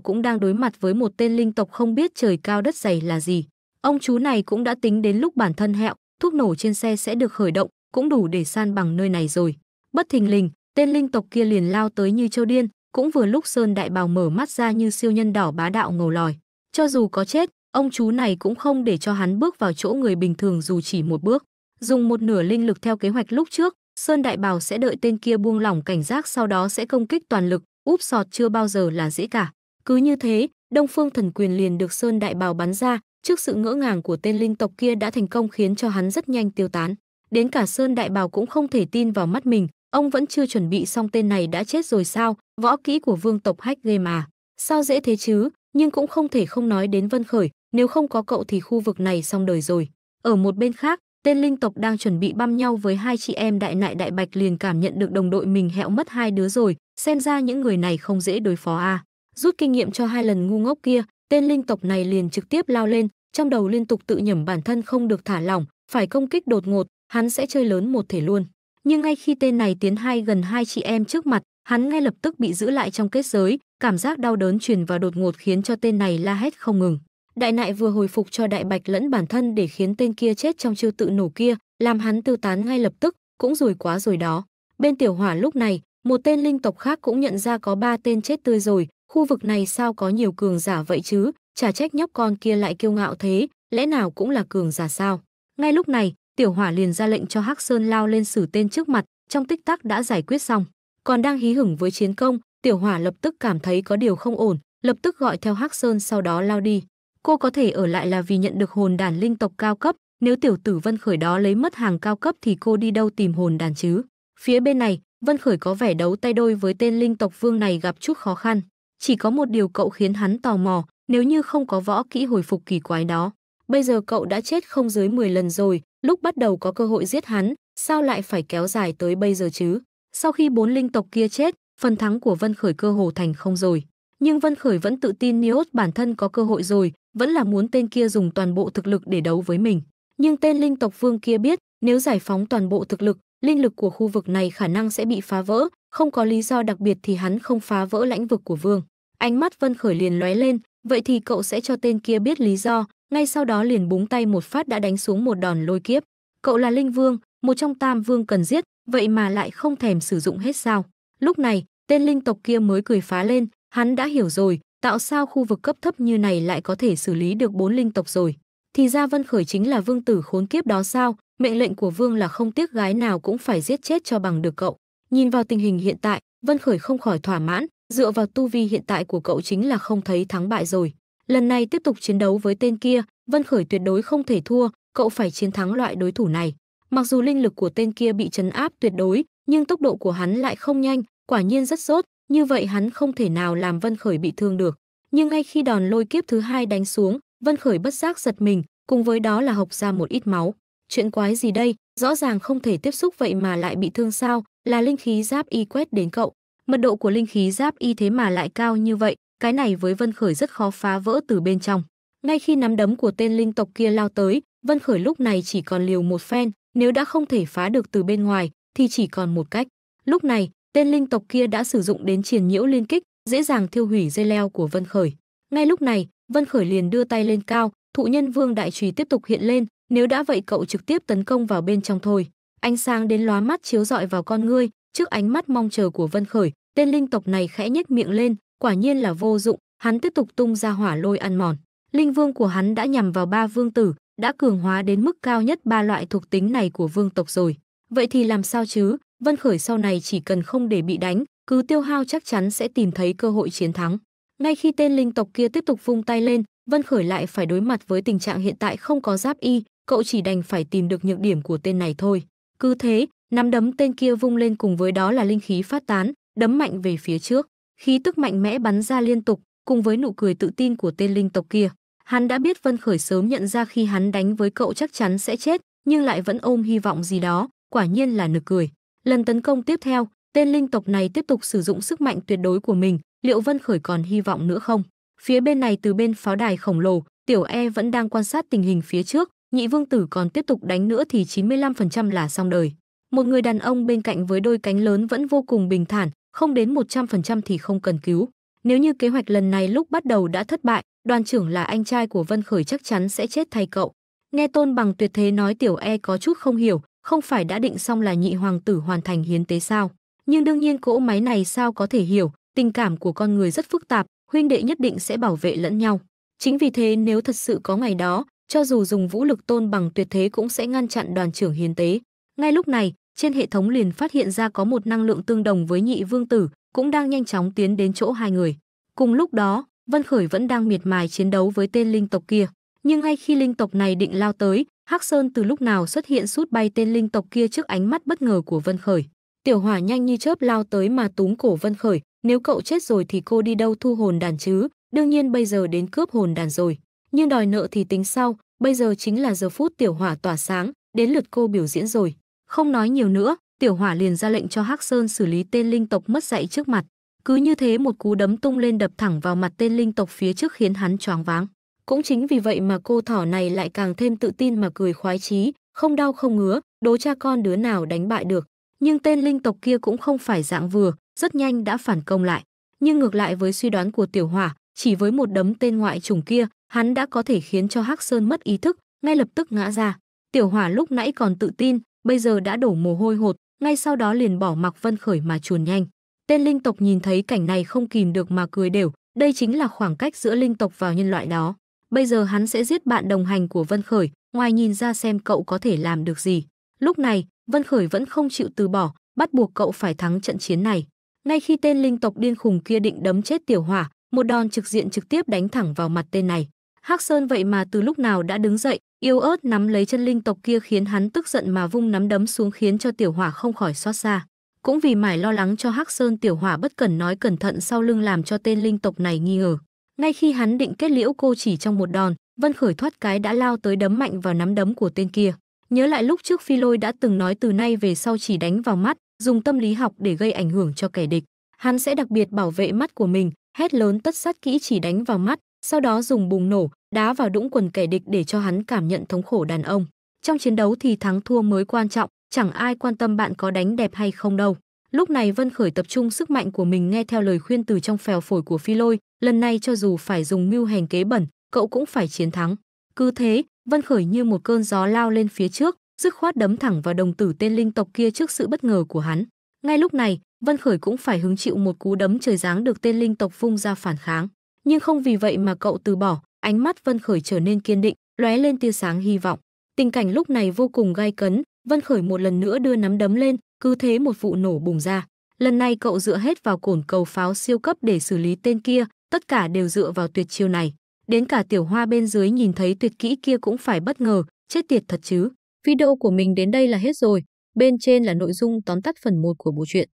cũng đang đối mặt với một tên linh tộc không biết trời cao đất dày là gì. Ông chú này cũng đã tính đến lúc bản thân hẹo, thuốc nổ trên xe sẽ được khởi động, cũng đủ để san bằng nơi này rồi. Bất thình lình, tên linh tộc kia liền lao tới như châu điên, cũng vừa lúc Sơn Đại Bào mở mắt ra như siêu nhân đỏ bá đạo ngầu lòi. Cho dù có chết, ông chú này cũng không để cho hắn bước vào chỗ người bình thường dù chỉ một bước. Dùng một nửa linh lực theo kế hoạch lúc trước, Sơn Đại Bào sẽ đợi tên kia buông lỏng cảnh giác sau đó sẽ công kích toàn lực, úp sọt chưa bao giờ là dễ cả. Cứ như thế, Đông Phương Thần Quyền liền được Sơn Đại Bào bắn ra, trước sự ngỡ ngàng của tên linh tộc kia đã thành công khiến cho hắn rất nhanh tiêu tán đến cả Sơn Đại Bảo cũng không thể tin vào mắt mình, ông vẫn chưa chuẩn bị xong tên này đã chết rồi sao, võ kỹ của vương tộc hách game mà Sao dễ thế chứ, nhưng cũng không thể không nói đến Vân Khởi, nếu không có cậu thì khu vực này xong đời rồi. Ở một bên khác, tên linh tộc đang chuẩn bị băm nhau với hai chị em đại nại đại bạch liền cảm nhận được đồng đội mình hẹo mất hai đứa rồi, xem ra những người này không dễ đối phó à. Rút kinh nghiệm cho hai lần ngu ngốc kia, tên linh tộc này liền trực tiếp lao lên, trong đầu liên tục tự nhẩm bản thân không được thả lỏng, phải công kích đột ngột, hắn sẽ chơi lớn một thể luôn. Nhưng ngay khi tên này tiến hai gần hai chị em trước mặt, hắn ngay lập tức bị giữ lại trong kết giới, cảm giác đau đớn truyền vào đột ngột khiến cho tên này la hét không ngừng. Đại nại vừa hồi phục cho đại bạch lẫn bản thân để khiến tên kia chết trong chiêu tự nổ kia, làm hắn tiêu tán ngay lập tức, cũng rồi quá rồi đó. Bên tiểu hỏa lúc này, một tên linh tộc khác cũng nhận ra có ba tên chết tươi rồi, khu vực này sao có nhiều cường giả vậy chứ, chả trách nhóc con kia lại kiêu ngạo thế, lẽ nào cũng là cường giả sao. Ngay lúc này, Tiểu Hỏa liền ra lệnh cho Hắc Sơn lao lên xử tên trước mặt, trong tích tắc đã giải quyết xong. Còn đang hí hửng với chiến công, Tiểu Hỏa lập tức cảm thấy có điều không ổn, lập tức gọi theo Hắc Sơn sau đó lao đi. Cô có thể ở lại là vì nhận được hồn đàn linh tộc cao cấp, nếu tiểu tử Vân Khởi đó lấy mất hàng cao cấp thì cô đi đâu tìm hồn đàn chứ? Phía bên này, Vân Khởi có vẻ đấu tay đôi với tên linh tộc vương này gặp chút khó khăn. Chỉ có một điều cậu khiến hắn tò mò, nếu như không có võ kỹ hồi phục kỳ quái đó, Bây giờ cậu đã chết không dưới 10 lần rồi, lúc bắt đầu có cơ hội giết hắn, sao lại phải kéo dài tới bây giờ chứ? Sau khi bốn linh tộc kia chết, phần thắng của Vân Khởi cơ hồ thành không rồi. Nhưng Vân Khởi vẫn tự tin Nios bản thân có cơ hội rồi, vẫn là muốn tên kia dùng toàn bộ thực lực để đấu với mình. Nhưng tên linh tộc vương kia biết, nếu giải phóng toàn bộ thực lực, linh lực của khu vực này khả năng sẽ bị phá vỡ, không có lý do đặc biệt thì hắn không phá vỡ lãnh vực của vương. Ánh mắt Vân Khởi liền lóe lên, vậy thì cậu sẽ cho tên kia biết lý do, ngay sau đó liền búng tay một phát đã đánh xuống một đòn lôi kiếp. Cậu là linh vương, một trong tam vương cần giết, vậy mà lại không thèm sử dụng hết sao? Lúc này, tên linh tộc kia mới cười phá lên, hắn đã hiểu rồi, tạo sao khu vực cấp thấp như này lại có thể xử lý được bốn linh tộc rồi. Thì ra Vân Khởi chính là vương tử khốn kiếp đó sao? Mệnh lệnh của vương là không tiếc gái nào cũng phải giết chết cho bằng được cậu. Nhìn vào tình hình hiện tại, Vân Khởi không khỏi thỏa mãn, dựa vào tu vi hiện tại của cậu chính là không thấy thắng bại rồi. Lần này tiếp tục chiến đấu với tên kia, Vân Khởi tuyệt đối không thể thua, cậu phải chiến thắng loại đối thủ này. Mặc dù linh lực của tên kia bị chấn áp tuyệt đối, nhưng tốc độ của hắn lại không nhanh, quả nhiên rất sốt, như vậy hắn không thể nào làm Vân Khởi bị thương được. Nhưng ngay khi đòn lôi kiếp thứ hai đánh xuống, Vân Khởi bất giác giật mình, cùng với đó là hộc ra một ít máu. Chuyện quái gì đây, rõ ràng không thể tiếp xúc vậy mà lại bị thương sao, là linh khí giáp y quét đến cậu. Mật độ của linh khí giáp y thế mà lại cao như vậy, cái này với Vân Khởi rất khó phá vỡ từ bên trong. Ngay khi nắm đấm của tên linh tộc kia lao tới, Vân Khởi lúc này chỉ còn liều một phen, nếu đã không thể phá được từ bên ngoài thì chỉ còn một cách. Lúc này, tên linh tộc kia đã sử dụng đến triền nhiễu liên kích, dễ dàng thiêu hủy dây leo của Vân Khởi. Ngay lúc này, Vân Khởi liền đưa tay lên cao, thụ nhân vương đại trùy tiếp tục hiện lên, nếu đã vậy cậu trực tiếp tấn công vào bên trong thôi. Ánh sáng đến lóa mắt chiếu dọi vào con ngươi, trước ánh mắt mong chờ của Vân Khởi, tên linh tộc này khẽ nhếch miệng lên, quả nhiên là vô dụng, hắn tiếp tục tung ra hỏa lôi ăn mòn. Linh vương của hắn đã nhằm vào ba vương tử, đã cường hóa đến mức cao nhất ba loại thuộc tính này của vương tộc rồi. Vậy thì làm sao chứ, Vân Khởi sau này chỉ cần không để bị đánh, cứ tiêu hao chắc chắn sẽ tìm thấy cơ hội chiến thắng. Ngay khi tên linh tộc kia tiếp tục vung tay lên, Vân Khởi lại phải đối mặt với tình trạng hiện tại không có giáp y, cậu chỉ đành phải tìm được nhược điểm của tên này thôi. Cứ thế, nắm đấm tên kia vung lên cùng với đó là linh khí phát tán, đấm mạnh về phía trước khí tức mạnh mẽ bắn ra liên tục, cùng với nụ cười tự tin của tên linh tộc kia. Hắn đã biết Vân Khởi sớm nhận ra khi hắn đánh với cậu chắc chắn sẽ chết, nhưng lại vẫn ôm hy vọng gì đó, quả nhiên là nực cười. Lần tấn công tiếp theo, tên linh tộc này tiếp tục sử dụng sức mạnh tuyệt đối của mình, liệu Vân Khởi còn hy vọng nữa không? Phía bên này từ bên pháo đài khổng lồ, Tiểu E vẫn đang quan sát tình hình phía trước, nhị vương tử còn tiếp tục đánh nữa thì 95% là xong đời. Một người đàn ông bên cạnh với đôi cánh lớn vẫn vô cùng bình thản, không đến 100% thì không cần cứu. Nếu như kế hoạch lần này lúc bắt đầu đã thất bại, đoàn trưởng là anh trai của Vân Khởi chắc chắn sẽ chết thay cậu. Nghe Tôn Bằng tuyệt thế nói tiểu e có chút không hiểu, không phải đã định xong là nhị hoàng tử hoàn thành hiến tế sao. Nhưng đương nhiên cỗ máy này sao có thể hiểu, tình cảm của con người rất phức tạp, huynh đệ nhất định sẽ bảo vệ lẫn nhau. Chính vì thế nếu thật sự có ngày đó, cho dù dùng vũ lực Tôn Bằng tuyệt thế cũng sẽ ngăn chặn đoàn trưởng hiến tế. Ngay lúc này, trên hệ thống liền phát hiện ra có một năng lượng tương đồng với nhị vương tử, cũng đang nhanh chóng tiến đến chỗ hai người. Cùng lúc đó, Vân Khởi vẫn đang miệt mài chiến đấu với tên linh tộc kia, nhưng ngay khi linh tộc này định lao tới, Hắc Sơn từ lúc nào xuất hiện sút bay tên linh tộc kia trước ánh mắt bất ngờ của Vân Khởi. Tiểu Hỏa nhanh như chớp lao tới mà túm cổ Vân Khởi, nếu cậu chết rồi thì cô đi đâu thu hồn đàn chứ, đương nhiên bây giờ đến cướp hồn đàn rồi, nhưng đòi nợ thì tính sau, bây giờ chính là giờ phút Tiểu Hỏa tỏa sáng, đến lượt cô biểu diễn rồi. Không nói nhiều nữa, Tiểu Hỏa liền ra lệnh cho Hắc Sơn xử lý tên linh tộc mất dạy trước mặt. Cứ như thế một cú đấm tung lên đập thẳng vào mặt tên linh tộc phía trước khiến hắn choáng váng. Cũng chính vì vậy mà cô thỏ này lại càng thêm tự tin mà cười khoái chí, không đau không ngứa, đố cha con đứa nào đánh bại được. Nhưng tên linh tộc kia cũng không phải dạng vừa, rất nhanh đã phản công lại. Nhưng ngược lại với suy đoán của Tiểu Hỏa, chỉ với một đấm tên ngoại trùng kia, hắn đã có thể khiến cho Hắc Sơn mất ý thức, ngay lập tức ngã ra. Tiểu Hỏa lúc nãy còn tự tin, bây giờ đã đổ mồ hôi hột, ngay sau đó liền bỏ mặc Vân Khởi mà chuồn nhanh. Tên linh tộc nhìn thấy cảnh này không kìm được mà cười đều, đây chính là khoảng cách giữa linh tộc vào nhân loại đó. Bây giờ hắn sẽ giết bạn đồng hành của Vân Khởi, ngoài nhìn ra xem cậu có thể làm được gì. Lúc này, Vân Khởi vẫn không chịu từ bỏ, bắt buộc cậu phải thắng trận chiến này. Ngay khi tên linh tộc điên khùng kia định đấm chết tiểu hỏa, một đòn trực diện trực tiếp đánh thẳng vào mặt tên này. Hắc Sơn vậy mà từ lúc nào đã đứng dậy, yêu ớt nắm lấy chân linh tộc kia khiến hắn tức giận mà vung nắm đấm xuống khiến cho tiểu hỏa không khỏi xót xa. Cũng vì mải lo lắng cho Hắc Sơn tiểu hỏa bất cần nói cẩn thận sau lưng làm cho tên linh tộc này nghi ngờ. Ngay khi hắn định kết liễu cô chỉ trong một đòn, Vân Khởi thoát cái đã lao tới đấm mạnh vào nắm đấm của tên kia. Nhớ lại lúc trước Phi Lôi đã từng nói từ nay về sau chỉ đánh vào mắt, dùng tâm lý học để gây ảnh hưởng cho kẻ địch. Hắn sẽ đặc biệt bảo vệ mắt của mình, hét lớn tất sát kỹ chỉ đánh vào mắt, sau đó dùng bùng nổ, đá vào đũng quần kẻ địch để cho hắn cảm nhận thống khổ đàn ông. Trong chiến đấu thì thắng thua mới quan trọng, chẳng ai quan tâm bạn có đánh đẹp hay không đâu. Lúc này Vân Khởi tập trung sức mạnh của mình nghe theo lời khuyên từ trong phèo phổi của Phi Lôi, lần này cho dù phải dùng mưu hèn kế bẩn, cậu cũng phải chiến thắng. Cứ thế, Vân Khởi như một cơn gió lao lên phía trước, dứt khoát đấm thẳng vào đồng tử tên linh tộc kia trước sự bất ngờ của hắn. Ngay lúc này, Vân Khởi cũng phải hứng chịu một cú đấm trời giáng được tên linh tộc vung ra phản kháng nhưng không vì vậy mà cậu từ bỏ, ánh mắt Vân Khởi trở nên kiên định, lóe lên tia sáng hy vọng. Tình cảnh lúc này vô cùng gai cấn, Vân Khởi một lần nữa đưa nắm đấm lên, cứ thế một vụ nổ bùng ra. Lần này cậu dựa hết vào cổn cầu pháo siêu cấp để xử lý tên kia, tất cả đều dựa vào tuyệt chiêu này. Đến cả tiểu hoa bên dưới nhìn thấy tuyệt kỹ kia cũng phải bất ngờ, chết tiệt thật chứ. Video của mình đến đây là hết rồi, bên trên là nội dung tóm tắt phần 1 của bộ truyện.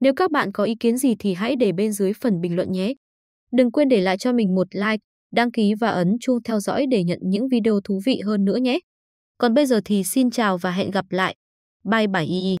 Nếu các bạn có ý kiến gì thì hãy để bên dưới phần bình luận nhé. Đừng quên để lại cho mình một like, đăng ký và ấn chuông theo dõi để nhận những video thú vị hơn nữa nhé. Còn bây giờ thì xin chào và hẹn gặp lại. Bye bye.